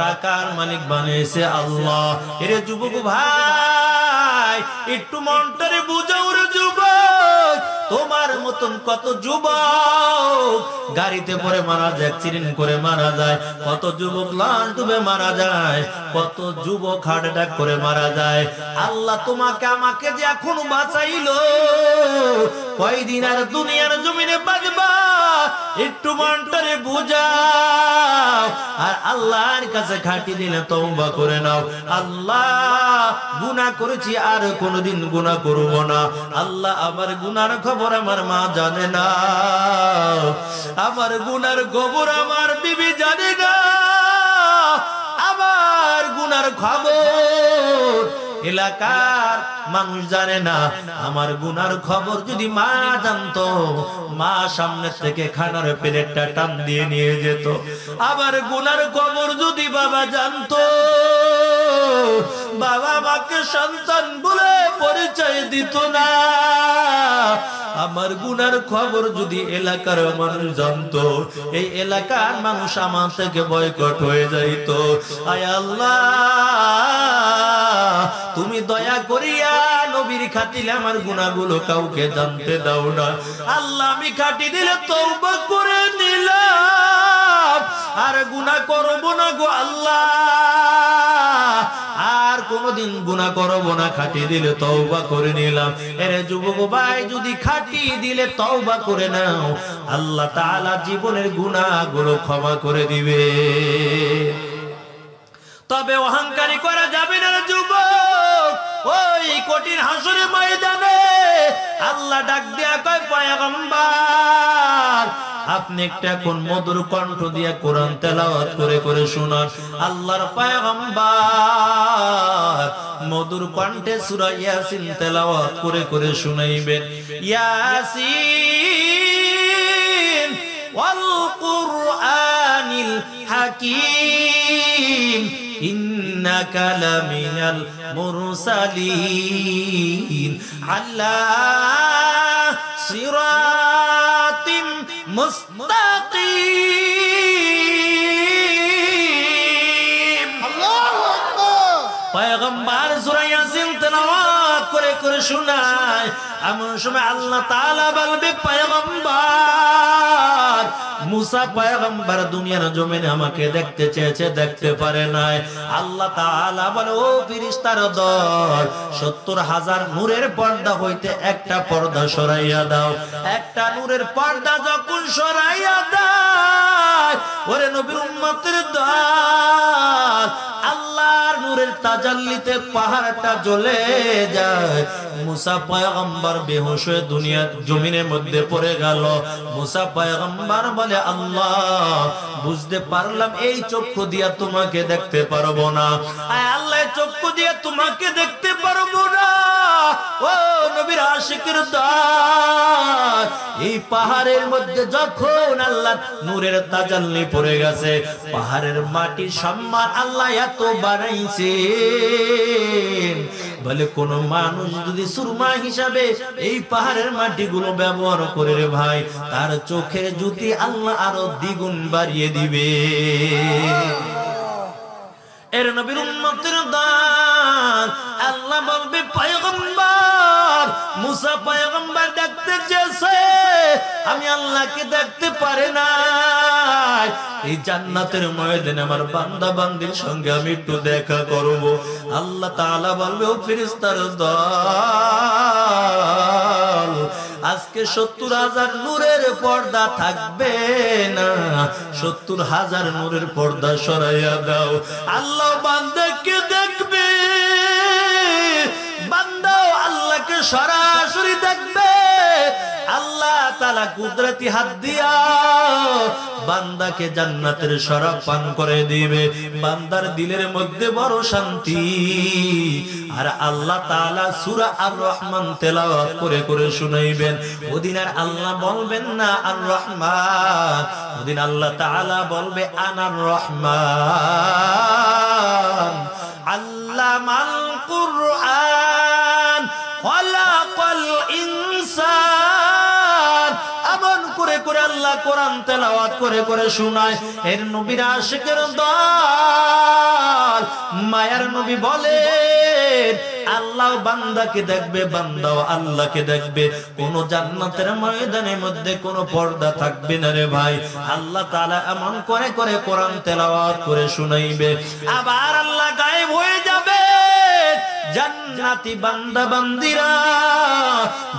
টাকার মালিক বানিয়েছে আল্লাহ এরে যুবক ভাই একটু মনটারে বুঝাও রে যুবক মতন কত যুবক গাড়িতে পরে মারা যায় চিরিন করে মারা যায় কত যুবক লাল ডুবে মারা যায় কত যুবক হার্ট অ্যাটাক করে মারা যায় আল্লাহ তোমাকে আমাকে যে এখন বাঁচাইল কয়দিন আর দুনিয়ার জমিনে বাজবা একটু মন্টরে বুঝাও আর আল্লাহর কাছে খাটি দিলে তোমা করে নাও আল্লাহ গুনা করেছি আর কোনদিন গুনা করব না আল্লাহ আমার গুনার খবর আমার মা মা জানে না আমার গুনার গোবর আমার বিবি জানে না আমার গুনার খবর এলাকার মানুষ জানে না আমার গুনার খবর যদি মা জানত মা সামনে থেকে খানার প্লেটটা টান দিয়ে নিয়ে যেত আমার গুনার খবর যদি বাবা জানতো বাবা মাকে সন্তান বলে পরিচয় দিত না আমার গুনার খবর যদি এলাকার মানুষ জানত এই এলাকার মানুষ আমার থেকে বয়কট হয়ে যাইত আয় আল্লাহ তুমি দয়া করিয়া নবীর খাতিলে আমার গুণাগুলো কাউকে জানতে দাও না আল্লাহ আমি খাটি দিলে তৌবা করে নিলাম আর গুনা করবো না গো আল্লাহ আর কোনদিন গুনা করবো না খাটি দিলে তওবা করে নিলাম এরে যুবক ভাই যদি খাটি দিলে তওবা করে নাও আল্লাহ তাআলা জীবনের গুনাহগুলো ক্ষমা করে দিবে তবে অহংকারী করা যাবে না যুবক ওই কঠিন হাসুরে ময়দানে আল্লাহ ডাক দিয়া কয় পয়গম্বর আপনি একটা কোন মধুর কণ্ঠ দিয়ে কোরআন তেলাওয়াত করে করে শোনান আল্লাহর পয়গম্বর মধুর কণ্ঠে সূরা ইয়াসিন তেলাওয়াত করে করে শুনাইবেন ইয়াসিন ওয়াল কুরআনিল হাকীম إنك لمن المرسلين على صراط مستقيم পয়গম্বর জুরাইয়া জিলতনাওয়াত করে করে শোনায় এমন সময় আল্লাহ তাআলা বলবে পয়গম্বর মুসা পয়গম্বর দুনিয়ার জমিনে আমাকে দেখতে চেয়েছে দেখতে পারে নাই আল্লাহ তাআলা বলে ও ফেরেশতার দল 70 হাজার নূরের পর্দা হইতে একটা পর্দা সরাইয়া দাও একটা নূরের পর্দা যখন সরাইয়া দাও ওরে নবীর উম্মতের দল আল্লাহর নূরের তাজা তাল্লিতে পাহাড়টা জ্বলে যায় মুসা পয়গম্বর বেহুশ হয়ে দুনিয়া জমিনের মধ্যে পড়ে গেল মুসা পয়গম্বর বলে আল্লাহ বুঝতে পারলাম এই চক্ষু দিয়া তোমাকে দেখতে পারবো না আয় আল্লাহ চক্ষু দিয়া তোমাকে দেখতে পারবো না ও নবীর আশিকের দাস এই পাহাড়ের মধ্যে যখন আল্লাহ নূরের তাজাল্লি পড়ে গেছে পাহাড়ের মাটি সম্মান আল্লাহ এত বানাইছে বলে কোন মানুষ যদি সুরমা হিসাবে এই পাহাড়ের মাটিগুলো ব্যবহার করে রে ভাই তার চোখে জুতি আল্লাহ আরো দ্বিগুণ বাড়িয়ে দিবে এর নবীর উম্মতের দান আল্লাহ বলবে পয়গম্বর মুসা পয়গম্বর দেখতে চেয়েছে আমি আল্লাহকে দেখতে পারে না এই জান্নাতের ময়দানে আমার বান্দা বান্দির সঙ্গে আমি একটু দেখা করব আল্লাহ তাআলা বলবে ও ফেরেশতার দল আজকে সত্তর হাজার নূরের পর্দা থাকবে না সত্তর হাজার নূরের পর্দা সরাইয়া দাও আল্লাহ বান্দাকে দেখবে বান্দাও আল্লাহকে সরাসরি দেখবে আল্লাহ তালা কুদরতি হাত দিয়া বান্দাকে জান্নাতের সরব পান করে দিবে বান্দার দিলের মধ্যে বড় শান্তি আর আল্লাহ তালা সুরা আর রহমান তেলাওয়াত করে করে শুনাইবেন ওদিন আর আল্লাহ বলবেন না আর রহমান ওদিন আল্লাহ তালা বলবে আনার রহমান আল্লাহ মাল কোরআন তেলাওয়াত করে করে শোনায় এর নবীর আশিকের দল মায়ার নবী বলে আল্লাহ বান্দাকে দেখবে বান্দাও আল্লাহকে দেখবে কোন জান্নাতের ময়দানের মধ্যে কোন পর্দা থাকবে না রে ভাই আল্লাহ তাআলা এমন করে করে কোরআন তেলাওয়াত করে শুনাইবে আবার আল্লাহ গায়েব হয়ে যাবে জান্নাতি বান্দা বান্দিরা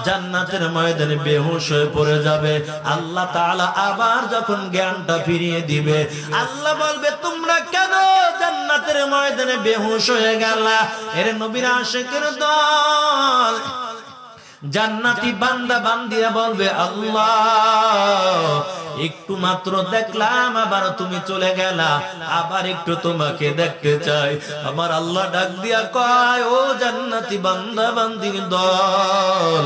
জান্নাতের ময়দানে বেহুশ হয়ে পড়ে যাবে আল্লাহ তাআলা আবার যখন জ্ঞানটা ফিরিয়ে দিবে আল্লাহ বলবে তোমরা কেন জান্নাতের ময়দানে বেহুশ হয়ে গেলা এর নবীর আশিকের দল জান্নাতি বান্দা বান্দিয়া বলবে আল্লাহ একটু মাত্র দেখলাম আবার তুমি চলে গেলা আবার একটু তোমাকে দেখতে চাই আমার আল্লাহ ডাক দিয়া কয় ও জান্নাতি বান্দা বান্দির দল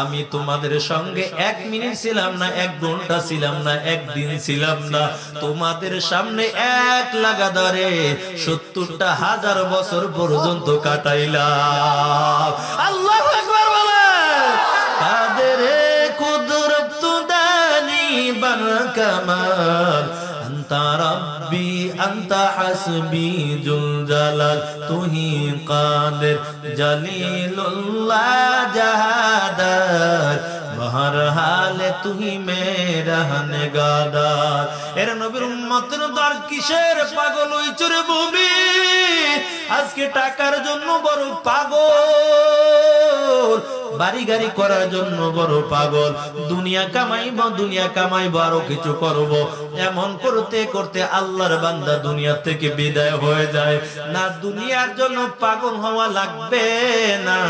আমি তোমাদের সঙ্গে এক মিনিট ছিলাম না এক ঘন্টা ছিলাম না একদিন ছিলাম না তোমাদের সামনে এক লাগাদারে সত্তরটা হাজার বছর পর্যন্ত কাটাইলাম আল্লাহ কামাল আন্তা রাব্বি আন্তা হাসবি জুল জালাল তুহি কাদের জলিলুল্লাহ জাহাদার বহর হালে তুহি মেরা নেগাদার এর নবীর উম্মতের দর কিসের পাগল হইছরে ভূমি আজকে টাকার জন্য বড় পাগল বাড়ি গাড়ি করার জন্য বড় পাগল দুনিয়া কামাইব দুনিয়া কামাইব আরো কিছু করব এমন করতে করতে আল্লাহর বান্দা দুনিয়া থেকে বিদায় হয়ে যায় না দুনিয়ার জন্য পাগল হওয়া লাগবে না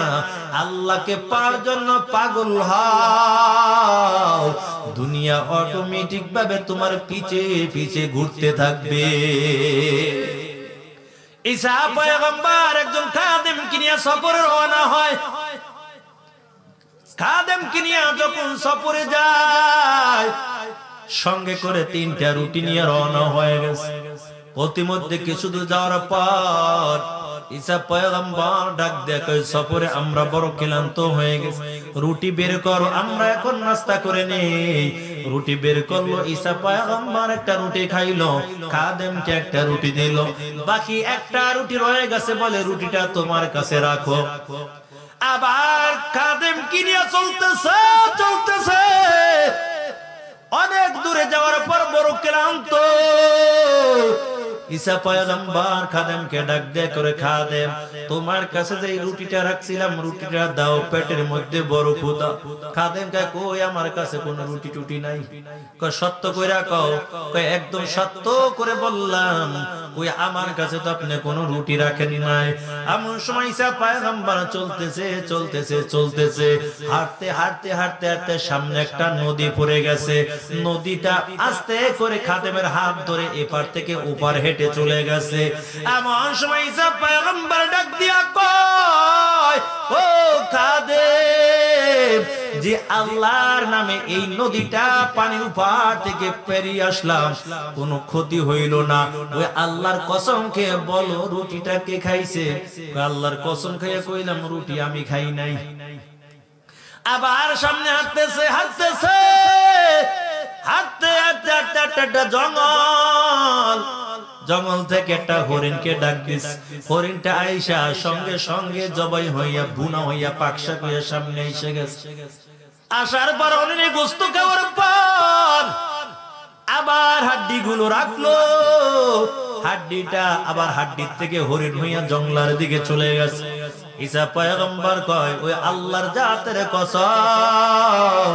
আল্লাহকে পাওয়ার জন্য পাগল হও দুনিয়া অটোমেটিক ভাবে তোমার পিছে পিছে ঘুরতে থাকবে ঈসা পয়গম্বর একজন খাদেম কিনিয়া সফরে রওনা হয় খাদেমকে নিয়ে যখন সফরে যায় সঙ্গে করে তিনটা রুটি নিয়ে রওনা হয়ে গেছে প্রতিমধ্যে কিছু দূর যাওয়ার পর ইসা পয়গম্বর ডাক দেখে সফরে আমরা বড় ক্লান্ত হয়ে গেছে রুটি বের করো আমরা এখন নাস্তা করে নেই রুটি বের করলো ইসা পয়গম্বর একটা রুটি খাইলো খাদেমকে একটা রুটি দিল বাকি একটা রুটি রয়ে গেছে বলে রুটিটা তোমার কাছে রাখো আবার খাদেম কিনিয়া চলতেছে চলতেছে অনেক দূরে যাওয়ার পর বড় ক্লান্ত ঈসা ডাক করে খাদেম তোমার কাছে যে রুটিটা রাখছিলাম রুটিটা দাও পেটের মধ্যে বড় খাদেম কই আমার কাছে কোনো রুটি টুটি নাই সত্য কইরা কও একদম সত্য করে বললাম কই আমার কাছে তো আপনি কোনো রুটি রাখেন নাই এমন সময় চলতেছে চলতেছে চলতেছে হাঁটতে হাঁটতে হাঁটতে হাঁটতে সামনে একটা নদী পড়ে গেছে নদীটা আস্তে করে খাদেমের হাত ধরে এপার থেকে ওপার হেঁটে কেটে চলে গেছে এমন সময় ঈসা পয়গম্বর ডাক দিয়া কয় ও কাদে যে আল্লাহর নামে এই নদীটা পানির উপর থেকে পেরিয়ে আসলাম কোনো ক্ষতি হইল না ওই আল্লাহর কসম খেয়ে বলো রুটিটা কে খাইছে আল্লাহর কসম খেয়ে কইলাম রুটি আমি খাই নাই আবার সামনে হাঁটতেছে হাঁটতেছে হাঁটতে হাঁটতে হাঁটতে একটা জঙ্গল জঙ্গল থেকে একটা হরিণকে ডাক দিস হরিণটা আইসা সঙ্গে সঙ্গে জবাই হইয়া বুনা হইয়া পাকশাক হইয়া সামনে এসে গেছে আসার পর অনেক গোস্ত খাওয়ার পর আবার হাড্ডি গুলো রাখলো হাড্ডিটা আবার হাড্ডির থেকে হরিণ হইয়া জঙ্গলার দিকে চলে গেছে ঈসা পয়গম্বর কয় ওই আল্লাহর জাতের কসম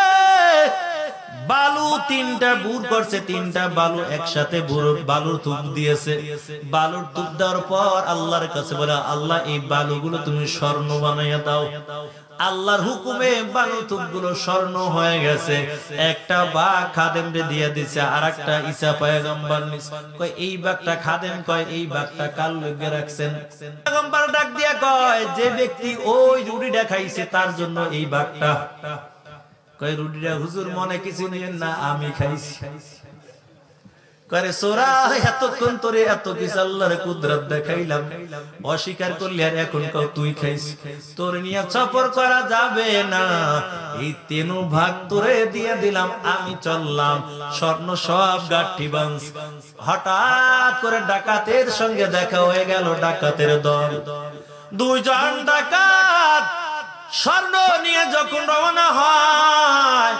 বালু তিনটা বুট করছে তিনটা বালু একসাথে বালুর তুপ দিয়েছে বালুর তুপ দেওয়ার পর আল্লাহর কাছে বলে আল্লাহ এই বালুগুলো তুমি স্বর্ণ বানাইয়া দাও আল্লাহর হুকুমে বানু তুপগুলো স্বর্ণ হয়ে গেছে একটা বাঘ খাদেমরে দিয়ে দিছে আর একটা ইসা পায়গম্বর কয় এই বাঘটা খাদেম কয় এই বাঘটা কাল লোকে রাখছেন ডাক দিয়া কয় যে ব্যক্তি ওই জুড়ি দেখাইছে তার জন্য এই বাঘটা কয় রুটিটা হুজুর মনে কিছু নিয়েন না আমি খাইছি অস্বীকার করলি আর এখন কাউ তুই খাইস তোর নিয়ে সফর করা যাবে না এই তেনু ভাগ তোরে দিয়ে দিলাম আমি চললাম স্বর্ণ সব গাঠি বাংস হঠাৎ করে ডাকাতের সঙ্গে দেখা হয়ে গেল ডাকাতের দল দুইজন ডাকাত স্বর্ণ নিয়ে যখন রওনা হয়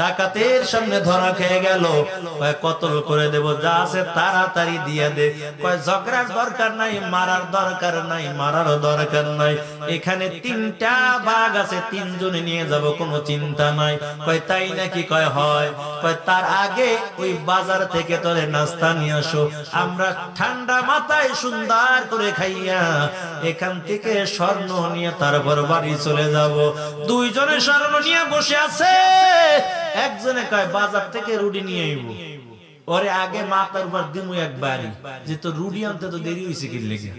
ডাকাতের সামনে ধরা খেয়ে গেল কয় কতল করে দেব যা আছে তাড়াতাড়ি দিয়ে দে কয় ঝগড়ার দরকার নাই মারার দরকার নাই মারার দরকার নাই এখানে তিনটা ভাগ আছে তিনজনে নিয়ে যাব কোনো চিন্তা নাই কয় তাই নাকি কয় হয় কয় তার আগে ওই বাজার থেকে তোরে নাস্তা নিয়ে আসো আমরা ঠান্ডা মাথায় সুন্দর করে খাইয়া এখান থেকে স্বর্ণ নিয়ে তারপর বাড়ি চলে যাব দুইজনে স্বর্ণ নিয়ে বসে আছে একজনে কয় বাজার থেকে রুডি নিয়ে আইব ওরে আগে মাথার উপর দিমু একবারই যে তো রুডি আনতে তো দেরি হয়েছে কি লেগে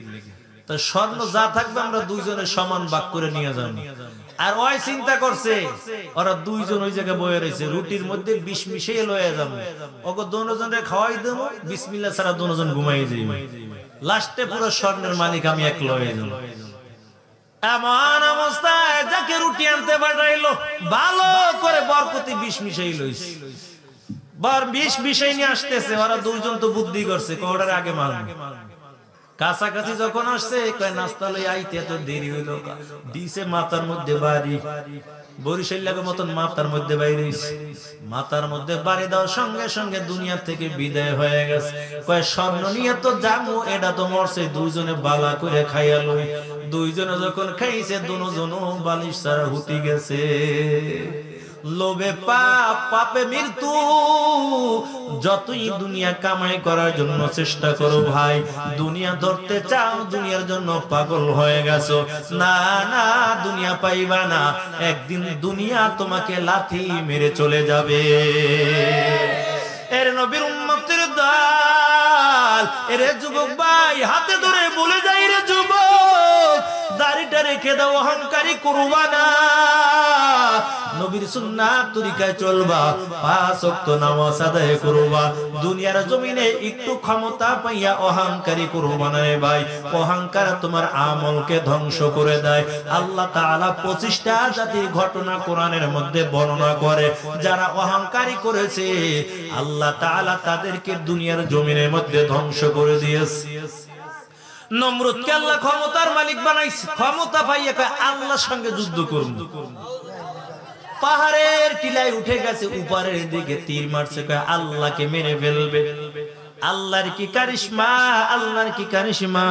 তো স্বর্ণ যা থাকবে আমরা দুইজনে সমান ভাগ করে নিয়ে যাবো আর ওই চিন্তা করছে ওরা দুইজন ওই জায়গায় বয়ে রয়েছে রুটির মধ্যে বিশ মিশিয়ে লয়ে যাবো ওকে দুজনের খাওয়াই দেবো বিসমিল্লা ছাড়া দুজন ঘুমাই যাই লাস্টে পুরো স্বর্ণের মালিক আমি এক লয়ে যাবো এমন অবস্থায় যাকে রুটি আনতে পাঠাইলো ভালো করে বরকতি বিষ মিশাই লইস বর বিষ বিষয় নিয়ে আসতেছে ওরা দুইজন তো বুদ্ধি করছে কোটার আগে মাল কাছাকাছি যখন আসছে নাস্তা লই আইতে এত দেরি হইলো দিছে মাথার মধ্যে বাড়ি বরিশালের মতন মাতার মধ্যে বাইরে মাতার মধ্যে বাড়ি দাও সঙ্গে সঙ্গে দুনিয়া থেকে বিদায় হয়ে গেছে কয় স্বর্ণ নিয়ে তো জামু এটা তো মরছে দুইজনে বালা করে খাইয়া লই দুইজনে যখন খাইছে দুজন বালিশ ছাড়া হুতি গেছে লোভে পাপ পাপে মৃত্যু যতই দুনিয়া কামাই করার জন্য চেষ্টা করো ভাই দুনিয়া ধরতে চাও দুনিয়ার জন্য পাগল হয়ে গেছো না না দুনিয়া পাইবা না একদিন দুনিয়া তোমাকে লাথি মেরে চলে যাবে এর নবীর উম্মতের দল এর যুবক ভাই হাতে ধরে বলে যাই রে যুবক দাড়িটা রেখে দাও অহংকারী করবা না নবীর সুন্নাত তরিকায় চলবা পাঁচ নামাজ আদায় করবা দুনিয়ার জমিনে একটু ক্ষমতা পাইয়া অহংকারী করবা না ভাই অহংকার তোমার আমলকে ধ্বংস করে দেয় আল্লাহ তাআলা 25টা জাতির ঘটনা কোরআনের মধ্যে বর্ণনা করে যারা অহংকারী করেছে আল্লাহ তাআলা তাদেরকে দুনিয়ার জমিনের মধ্যে ধ্বংস করে দিয়েছে নমরুদকে আল্লাহ ক্ষমতার মালিক বানাইছে ক্ষমতা পাইয়া আল্লাহর সঙ্গে যুদ্ধ করব পাহাড়ের টিলায় উঠে গেছে উপরের দিকে তীর মারছে কয় আল্লাহকে মেরে ফেলবে আল্লাহর কি কারিশমা আল্লাহর কি কারিশমা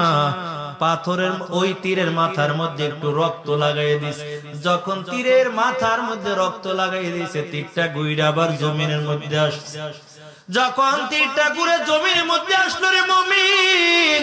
পাথরের ওই তীরের মাথার মধ্যে একটু রক্ত লাগাই দিস যখন তীরের মাথার মধ্যে রক্ত লাগাই দিছে তীরটা গুইড়া আবার জমিনের মধ্যে আসছে যখন তীরটা ঘুরে জমিনের মধ্যে আসলো রে মমিন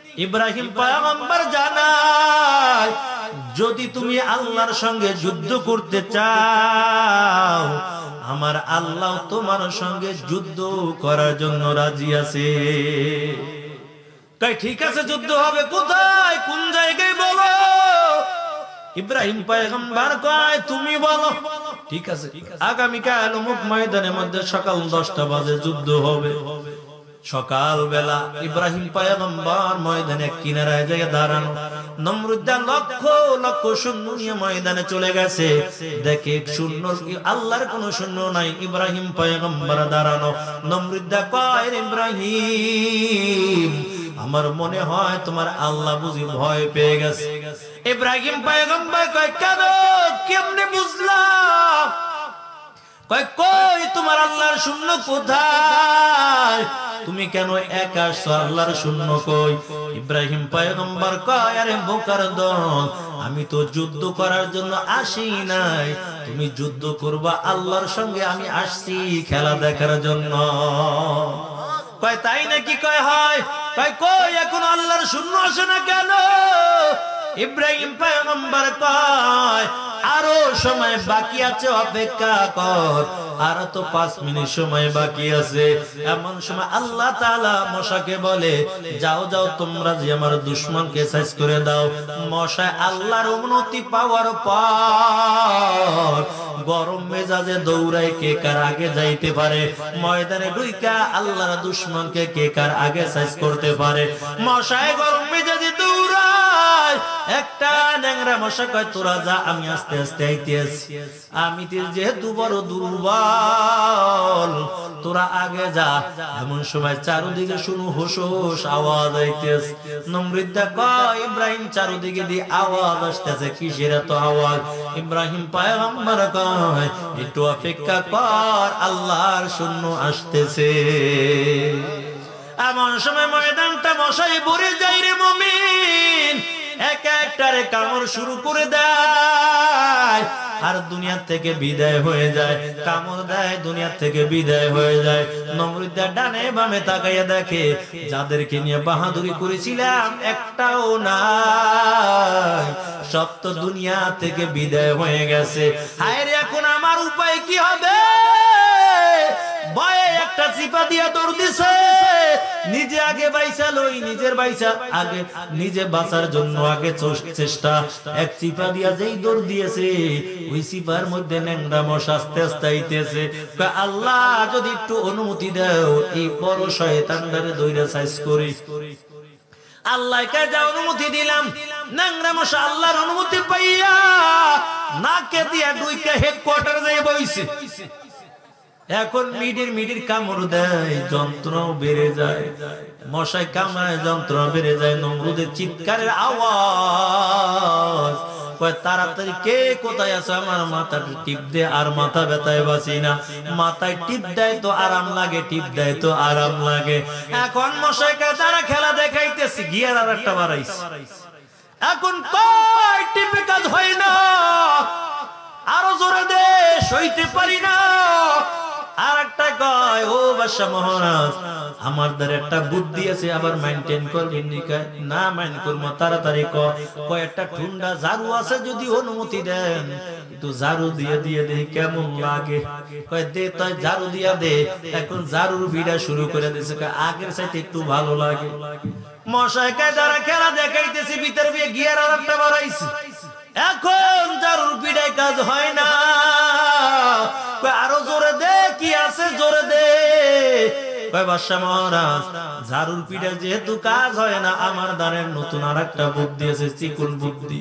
ইব্রাহিম পয়গম্বর জানায় যদি তুমি আল্লাহর সঙ্গে যুদ্ধ করতে চাও আমার আল্লাহ তোমার সঙ্গে যুদ্ধ করার জন্য রাজি আছে তাই ঠিক আছে যুদ্ধ হবে কোথায় কোন জায়গায় বলো ইব্রাহিম পয়গম্বর কয় তুমি বলো ঠিক আছে আগামীকাল অমুক ময়দানের মধ্যে সকাল দশটা বাজে যুদ্ধ হবে সকালবেলা ইব্রাহিম পায়গম্বর ময়দানে কিনারায় জায়গা দাঁড়ানো নমরুদ্দা লক্ষ লক্ষ শূন্য নিয়ে ময়দানে চলে গেছে দেখে শূন্য আল্লাহর কোন শূন্য নাই ইব্রাহিম পায়গম্বর দাঁড়ানো নমরুদ্দা কয় ইব্রাহিম আমার মনে হয় তোমার আল্লাহ বুঝি ভয় পেয়ে গেছে ইব্রাহিম পায়গম্বর কয় কেন কেমনে বুঝলাম কই তোমার আল্লাহর শূন্য কোথায় তুমি কেন আল্লাহর শূন্য কই ইব্রাহিম পয়গম্বর কয় আরে বোকার দল আমি তো যুদ্ধ করার জন্য আসি নাই তুমি যুদ্ধ করবা আল্লাহর সঙ্গে আমি আসছি খেলা দেখার জন্য কয় তাই নাকি কয় হয় কয় কই এখন আল্লাহর শূন্য আসে না কেন ইব্রাহিম পয়গম্বর কয় আরো সময় বাকি আছে অপেক্ষা কর আর তো পাঁচ মিনিট সময় বাকি আছে এমন সময় আল্লাহ তালা মশাকে বলে যাও যাও তোমরা যে আমার দুশ্মনকে সাইজ করে দাও মশায় আল্লাহর উন্নতি পাওয়ার পর গরম মেজাজে দৌড়ায় কে কার আগে যাইতে পারে ময়দানে ডুইকা আল্লাহর দুশ্মনকে কে কার আগে সাইজ করতে পারে মশায় গরম মেজাজে দৌড় একটা ন্যাংরা মশা কয় তোরা যা আমি আস্তে আস্তে আইতেছি আমি যেহেতু বড় দুর্বল তোরা আগে যা এমন সময় চারুদিকে শুনু হোস আওয়াজ আইতেস নমৃদ্ধা কয় ইব্রাহিম চারুদিকে দি আওয়াজ আসতেছে কিসের এত আওয়াজ ইব্রাহিম পায়গম্বর কয় একটু অপেক্ষা কর আল্লাহর শূন্য আসতেছে এমন সময় ময়দানটা মশাই ভরে যাই রে মমিন এক একটার কামড় শুরু করে দেয় আর দুনিয়া থেকে বিদায় হয়ে যায় কামড় দেয় দুনিয়া থেকে বিদায় হয়ে যায় নমরুদ্দা ডানে বামে তাকাইয়া দেখে যাদেরকে নিয়ে বাহাদুরি করেছিলাম একটাও নাই সব তো দুনিয়া থেকে বিদায় হয়ে গেছে হায় রে এখন আমার উপায় কি হবে ভয়ে একটা চিপা দিয়া দৌড় দিছে নিজে আগে বাইসা লই নিজের বাইসা আগে নিজে বাঁচার জন্য আগে চেষ্টা এক চিপা দিয়া যেই দর দিয়েছে ওই চিপার মধ্যে ন্যাংরা মশ আস্তে আস্তে আইতেছে আল্লাহ যদি একটু অনুমতি দাও এই বড় শয়তানদারে দইরা সাইজ করি আল্লাহ কে যা অনুমতি দিলাম ন্যাংরা মশা আল্লাহর অনুমতি পাইয়া নাকে দিয়া দুইকে হেড যাই বইছে এখন মিডির মিডির কামড় দেয় যন্ত্র বেড়ে যায় মশাই কামড়ায় যন্ত্র বেড়ে যায় নমরুদের চিৎকারের আওয়াজ তাড়াতাড়ি কে কোথায় আছে আমার টিপ আর মাথা ব্যথায় না মাথায় টিপ দেয় তো আরাম লাগে টিপ দেয় তো আরাম লাগে এখন মশাইকে তারা খেলা দেখাইতেছি গিয়ার আর একটা বাড়াইছে এখন কয় টিপে কাজ হয় না আরো জোরে দে সইতে পারি না আর একটা কয় ও মহারাজ আমার দ্বারা একটা বুদ্ধি আছে আবার করবেন না তাড়াতাড়ি কয় কয় একটা ঠুন্ডা আছে যদি অনুমতি দেন দিয়ে কেমন লাগে দে তাই দে এখন ভিড়া শুরু করে দিছে আগের চাইতে একটু ভালো লাগে মশায় কে যারা খেলা দেখাইতেছি ভিতর বিয়ে গিয়ার আর একটা বাড়াইছি এখন তার পিঠায় কাজ হয় না আরো জোরে দে কি আছে জোরে দে আমার বুদ্ধি চিকুন বুদ্ধি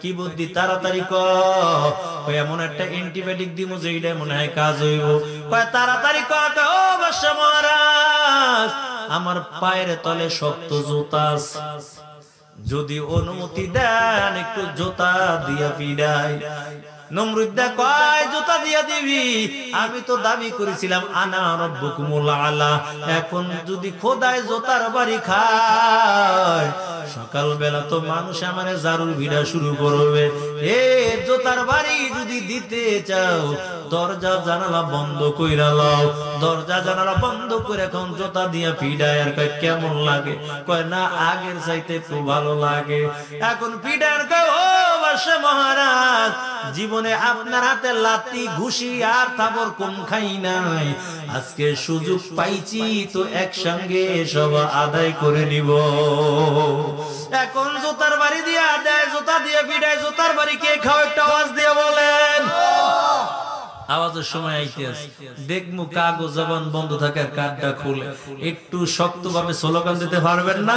কি বুদ্ধি তাড়াতাড়ি এমন একটা মনে হয় কাজ তাড়াতাড়ি মহারাজ আমার পায়ের তলে শক্ত জুতা যদি অনুমতি দেন একটু জোতা দিয়া ফিরাই নমরুদা কয় জুতা দিয়া দিবি আমি তো দাবি করেছিলাম আনা রব্বুকুমুল আলা এখন যদি খোদায় জোতার বাড়ি খায় সকালবেলা তো মানুষ আমার জারুর ভিড়া শুরু করবে এ জোতার বাড়ি যদি দিতে চাও দরজা জানালা বন্ধ কইরা লাও দরজা জানালা বন্ধ করে এখন জোতা দিয়া ফিডায় আর কয় কেমন লাগে কয় না আগের চাইতে খুব ভালো লাগে এখন ফিডার কয় ও ভালোবাসে মহারাজ জীবনে আপনার হাতে লাতি ঘুষি আর থাবর কম খাই নাই আজকে সুযোগ পাইছি তো একসঙ্গে সব আদায় করে নিব এখন জুতার বাড়ি দিয়ে আদায় জুতা দিয়ে পিটায় জুতার বাড়ি কে খাও একটা আওয়াজ দিয়ে বলেন আওয়াজের সময় আইতেছে দেখমু কাগো জবান বন্ধ থাকে আর কানটা খুলে একটু শক্তভাবে স্লোগান দিতে পারবেন না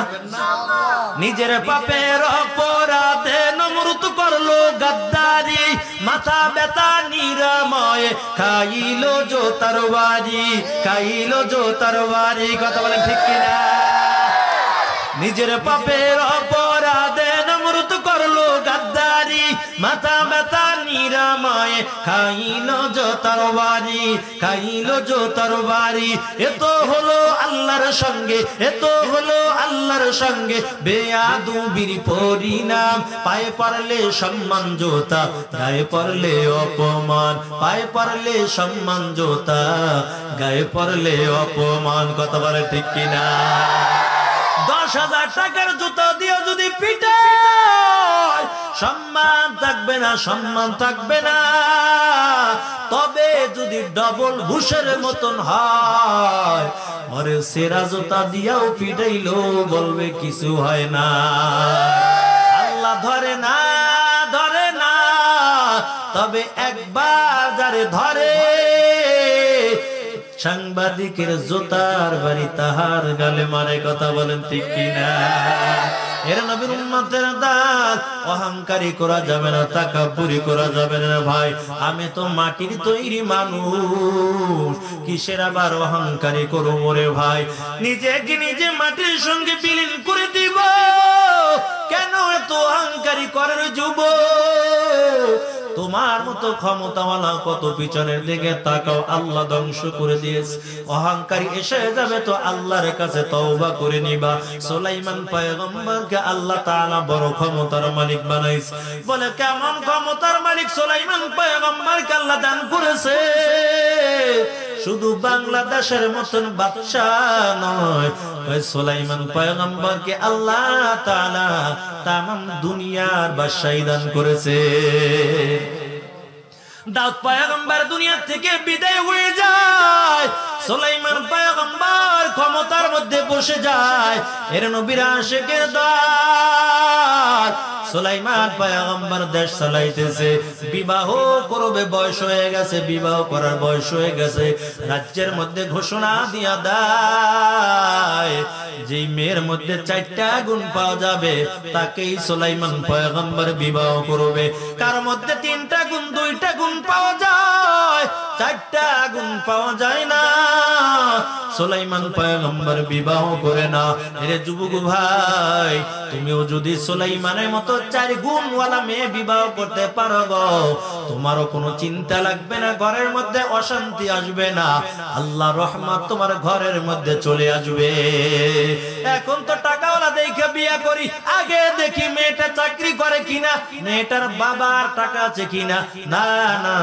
নিজের পাপের অপরাধে নমরুত করলো গাদ্দারি মাথা ব্যথা নিরাময় খাইলো জো তরবারি খাইলো জো তরবারি কথা বলেন ঠিক কিনা নিজের পাপের অপরাধে নমরুত করলো গাদ্দারি মাথা ব্যথা নিরাময় খাইল জোতার বাড়ি খাইল জোতার বাড়ি এত হলো আল্লাহর সঙ্গে এত হলো আল্লাহর সঙ্গে বেয়াদুবির পরিণাম পায়ে পারলে সম্মান জোতা গায়ে পারলে অপমান পায়ে পারলে সম্মান জোতা গায়ে পারলে অপমান কত বলে ঠিক কিনা দশ হাজার টাকার জুতো দিয়ে যদি পিটা সম্মান থাকবে না সম্মান থাকবে না তবে যদি ডবল ভুষের মতন হয় ঘরে সেরা জোতা দিয়াও পিটাইলো বলবে কিছু হয় না আল্লাহ ধরে না ধরে না তবে একবার যারে ধরে সাংবাদিকের জোতার বাড়ি তাহার গালে মারে কথা বলেন ঠিক কিনা এর নবীর উম্মতের দাস অহংকারী করা যাবে না করা যাবে না ভাই আমি তো মাটির তৈরি মানুষ কিসের আবার অহংকারী করো ওরে ভাই নিজে মাটির সঙ্গে বিলীন করে দিব কেন এত অহংকারী করার যুব তোমার মতো ক্ষমতাওয়ালা কত পিছনের দিকে তাকাও আল্লাহ ধ্বংস করে দিয়েছে অহংকারী এসে যাবে তো আল্লাহর কাছে তওবা করে নিবা সোলাইমান পয়গম্বর কে আল্লাহ তাআলা বড় ক্ষমতার মালিক বানাইছে বলে কেমন ক্ষমতার মালিক সুলাইমান পয়গম্বরকে আল্লাহ দান করেছে শুধু বাংলাদেশের মতন বাদশা নয় সুলাইমান পয়গম্বরকে আল্লাহ তাআলা তাম দুনিয়ার বাদশাহ দান করেছে দাউদ পায়গম্বার দুনিয়া থেকে বিদায় হয়ে যায় সোলাইমান পায়গম্বার ক্ষমতার মধ্যে বসে যায় এর নবীরা শেখে দা সোলাইমান পয়গম্বর দেশ চালাইতেছে বিবাহ করবে বয়স হয়ে গেছে বিবাহ করার বয়স হয়ে গেছে রাজ্যের মধ্যে ঘোষণা দিয়া দেয় যে মেয়ের মধ্যে চারটা গুণ পাওয়া যাবে তাকেই সোলাইমান পয়গম্বর বিবাহ করবে তার মধ্যে তিনটা গুণ দুইটা গুণ পাওয়া যায় চারটা গুণ পাওয়া যায় না সুলাইমান পয়গম্বর বিবাহ করে না এরে যুবক ভাই তুমিও যদি মতো গুণওয়ালা মেয়ে বিবাহ করতে পারো তোমারও কোনো চিন্তা লাগবে না ঘরের মধ্যে অশান্তি আসবে না আল্লাহ রহমত তোমার ঘরের মধ্যে চলে আসবে এখন তো টাকাওয়ালা দেখে বিয়া করি আগে দেখি মেয়েটা চাকরি করে কিনা মেয়েটার বাবার টাকা আছে কিনা না না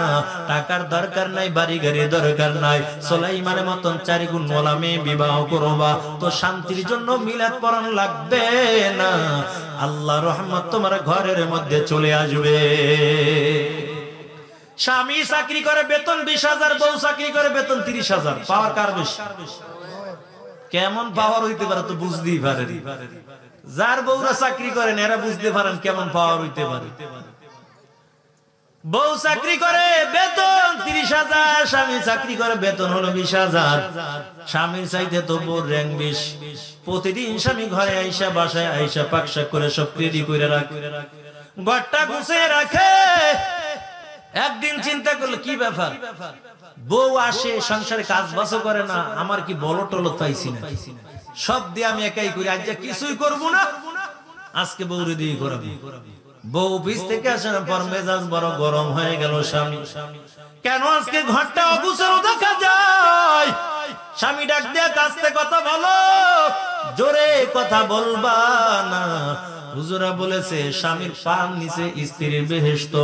টাকার দরকার নাই বাড়ি গাড়ি দরকার নাই সোলাইমানের মতন চার গুণওয়ালা মেয়ে বিবাহ করবা তো শান্তির জন্য মিলাদ পড়ান লাগবে না আল্লাহ রহমত তোমার ঘরের মধ্যে চলে আসবে স্বামী চাকরি করে বেতন বিশ হাজার বউ চাকরি করে বেতন তিরিশ হাজার পাওয়ার কার বেশি কেমন পাওয়ার হইতে পারে তো বুঝতেই পারে যার বউরা চাকরি করেন এরা বুঝতে পারেন কেমন পাওয়ার হইতে পারে বউ চাকরি করে বেতন তিরিশ হাজার স্বামী চাকরি করে বেতন হলো বিশ হাজার স্বামীর চাইতে তো বোর র্যাঙ্ক বিশ প্রতিদিন স্বামী ঘরে আইসা বাসায় আইসা পাকশাক করে সব ক্রেডি করে রাখ ঘরটা ঘুষে রাখে একদিন চিন্তা করলো কি ব্যাপার বউ আসে সংসারে কাজ বাস করে না আমার কি বলো টলো পাইছি না সব দিয়ে আমি একাই করি আজ কিছুই করবো না আজকে বউরে দিয়ে করাবি বউ অফিস থেকে আসার পর মেজাজ বড় গরম হয়ে গেল স্বামী কেন আজকে ঘরটা অবসর দেখা যায় স্বামী ডাক দিয়ে কাছতে কথা বলো জোরে কথা বলবা না হুজুরা বলেছে স্বামীর পান নিচে স্ত্রীর বেহেস্ত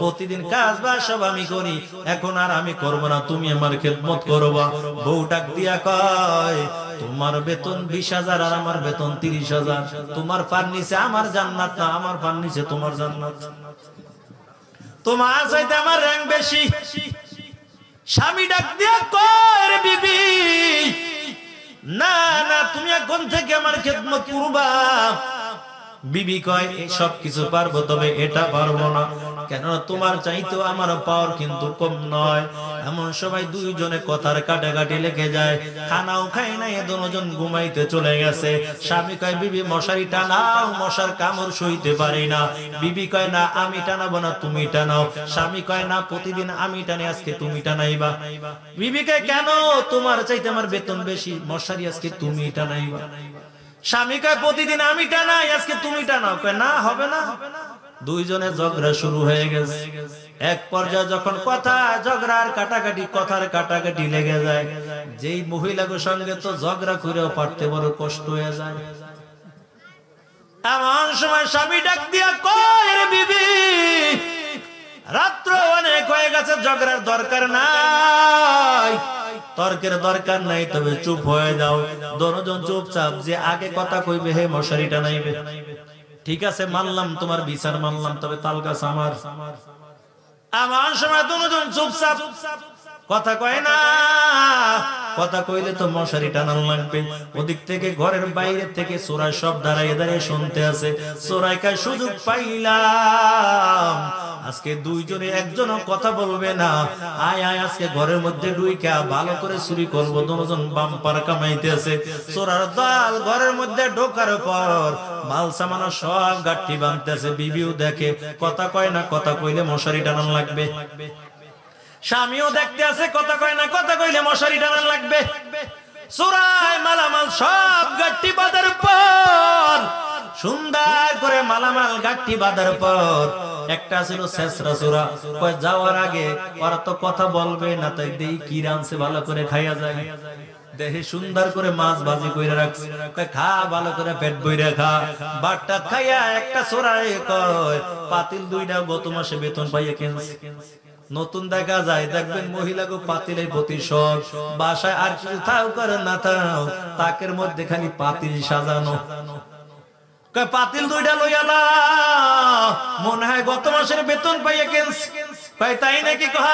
প্রতিদিন কাজ বা সব আমি করি এখন আর আমি করব না তুমি আমার খেদমত করবা বউ ডাক দিয়া কয় তোমার বেতন বিশ হাজার আর আমার বেতন তিরিশ হাজার তোমার পান নিচে আমার জান্নাত না আমার পান নিচে তোমার জান্নাত তোমার চাইতে আমার র্যাং বেশি স্বামী ডাক দিয়া কয়ের বিবি না না তুমি এখন থেকে আমার খেদমত করবা বিবি কয় এই সব কিছু পারবো তবে এটা পারবো না কেন তোমার চাইতো আমার পাওয়ার কিন্তু কম নয় এমন সবাই দুইজনে কথার কাটাকাটি লেগে যায় খানাও খায় না নাই দুজন ঘুমাইতে চলে গেছে স্বামী কয় বিবি মশারি টানাও মশার কামড় সইতে পারি না বিবি কয় না আমি টানাবো না তুমি টানাও স্বামী কয় না প্রতিদিন আমি টানি আজকে তুমি টানাইবা বিবি কয় কেন তোমার চাইতে আমার বেতন বেশি মশারি আজকে তুমি টানাইবা স্বামী কয় প্রতিদিন আমি টানাই আজকে তুমি টানাও কয় না হবে না দুইজনে ঝগড়া শুরু হয়ে গেছে এক পর্যায়ে যখন কথা ঝগড়ার কাটাকাটি কথার কাটাকাটি লেগে যায় যেই মহিলাকে সঙ্গে তো ঝগড়া করেও পারতে বড় কষ্ট হয়ে যায় এমন সময় স্বামী ডাক দিয়া কয় বিবি রাত্র অনেক হয়ে গেছে ঝগড়ার দরকার নাই তর্কের দরকার নাই তবে চুপ হয়ে যাও দনজন চুপচাপ যে আগে কথা কইবে হে মশারিটা নাইবে ঠিক আছে মানলাম তোমার বিচার মানলাম তবে তালগাছ আমার আমার সময় দুজন চুপচাপ কথা কয় না কথা কইলে তো মশারি টানাল লাগবে ওদিক থেকে ঘরের বাইরে থেকে চোরাই সব দাঁড়াইয়ে দাঁড়িয়ে শুনতে আছে চোরাইকায় সুযোগ পাইলাম আজকে দুইজনে একজন কথা বলবে না আয় আয় আজকে ঘরের মধ্যে ডুইকা ভালো করে চুরি করবো দুজন বাম্পার কামাইতে আছে চোরার দল ঘরের মধ্যে ঢোকার পর মাল সামানো সব গাঠি বাঁধতেছে বিবিও দেখে কথা কয় না কথা কইলে মশারি টানান লাগবে স্বামীও দেখতে আছে কথা কয় না কথা কইলে মশারি টানার লাগবে সুরায় মালামাল সব গাটি বাদার পর সুন্দর করে মালামাল গাটি বাদার পর একটা ছিল শেষরা সুরা কয় যাওয়ার আগে ওরা তো কথা বলবে না তাই দেই কি রানছে ভালো করে খাইয়া যায় দেহে সুন্দর করে মাছ ভাজি কইরা রাখছে খা ভালো করে পেট বইরা খা বাটটা খাইয়া একটা সোরায় কয় পাতিল দুইটা গত মাসে বেতন পাইয়া কিনছে নতুন দেখা যায় দেখবেন মহিলা গো পাতিলে প্রতিশোধ বাসায় আর কিছু থাও করে না থাও তাকের মধ্যে খালি পাতিল সাজানো পাতিল দুইটা লইয়াল মনে হয় গত মাসের বেতন পাইয়া কেন্স তাই নাকি কয়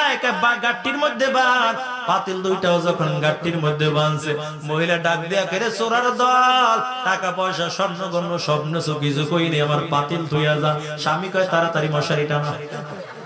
মধ্যে বাঁধ পাতিল দুইটাও যখন গাট্টির মধ্যে বানছে মহিলা ডাক দিয়া কেড়ে চোরার দল টাকা পয়সা স্বর্ণ গণ্য স্বপ্ন কিছু কইনি আমার পাতিল ধুইয়া যা স্বামী কয় তাড়াতাড়ি মশারি টানা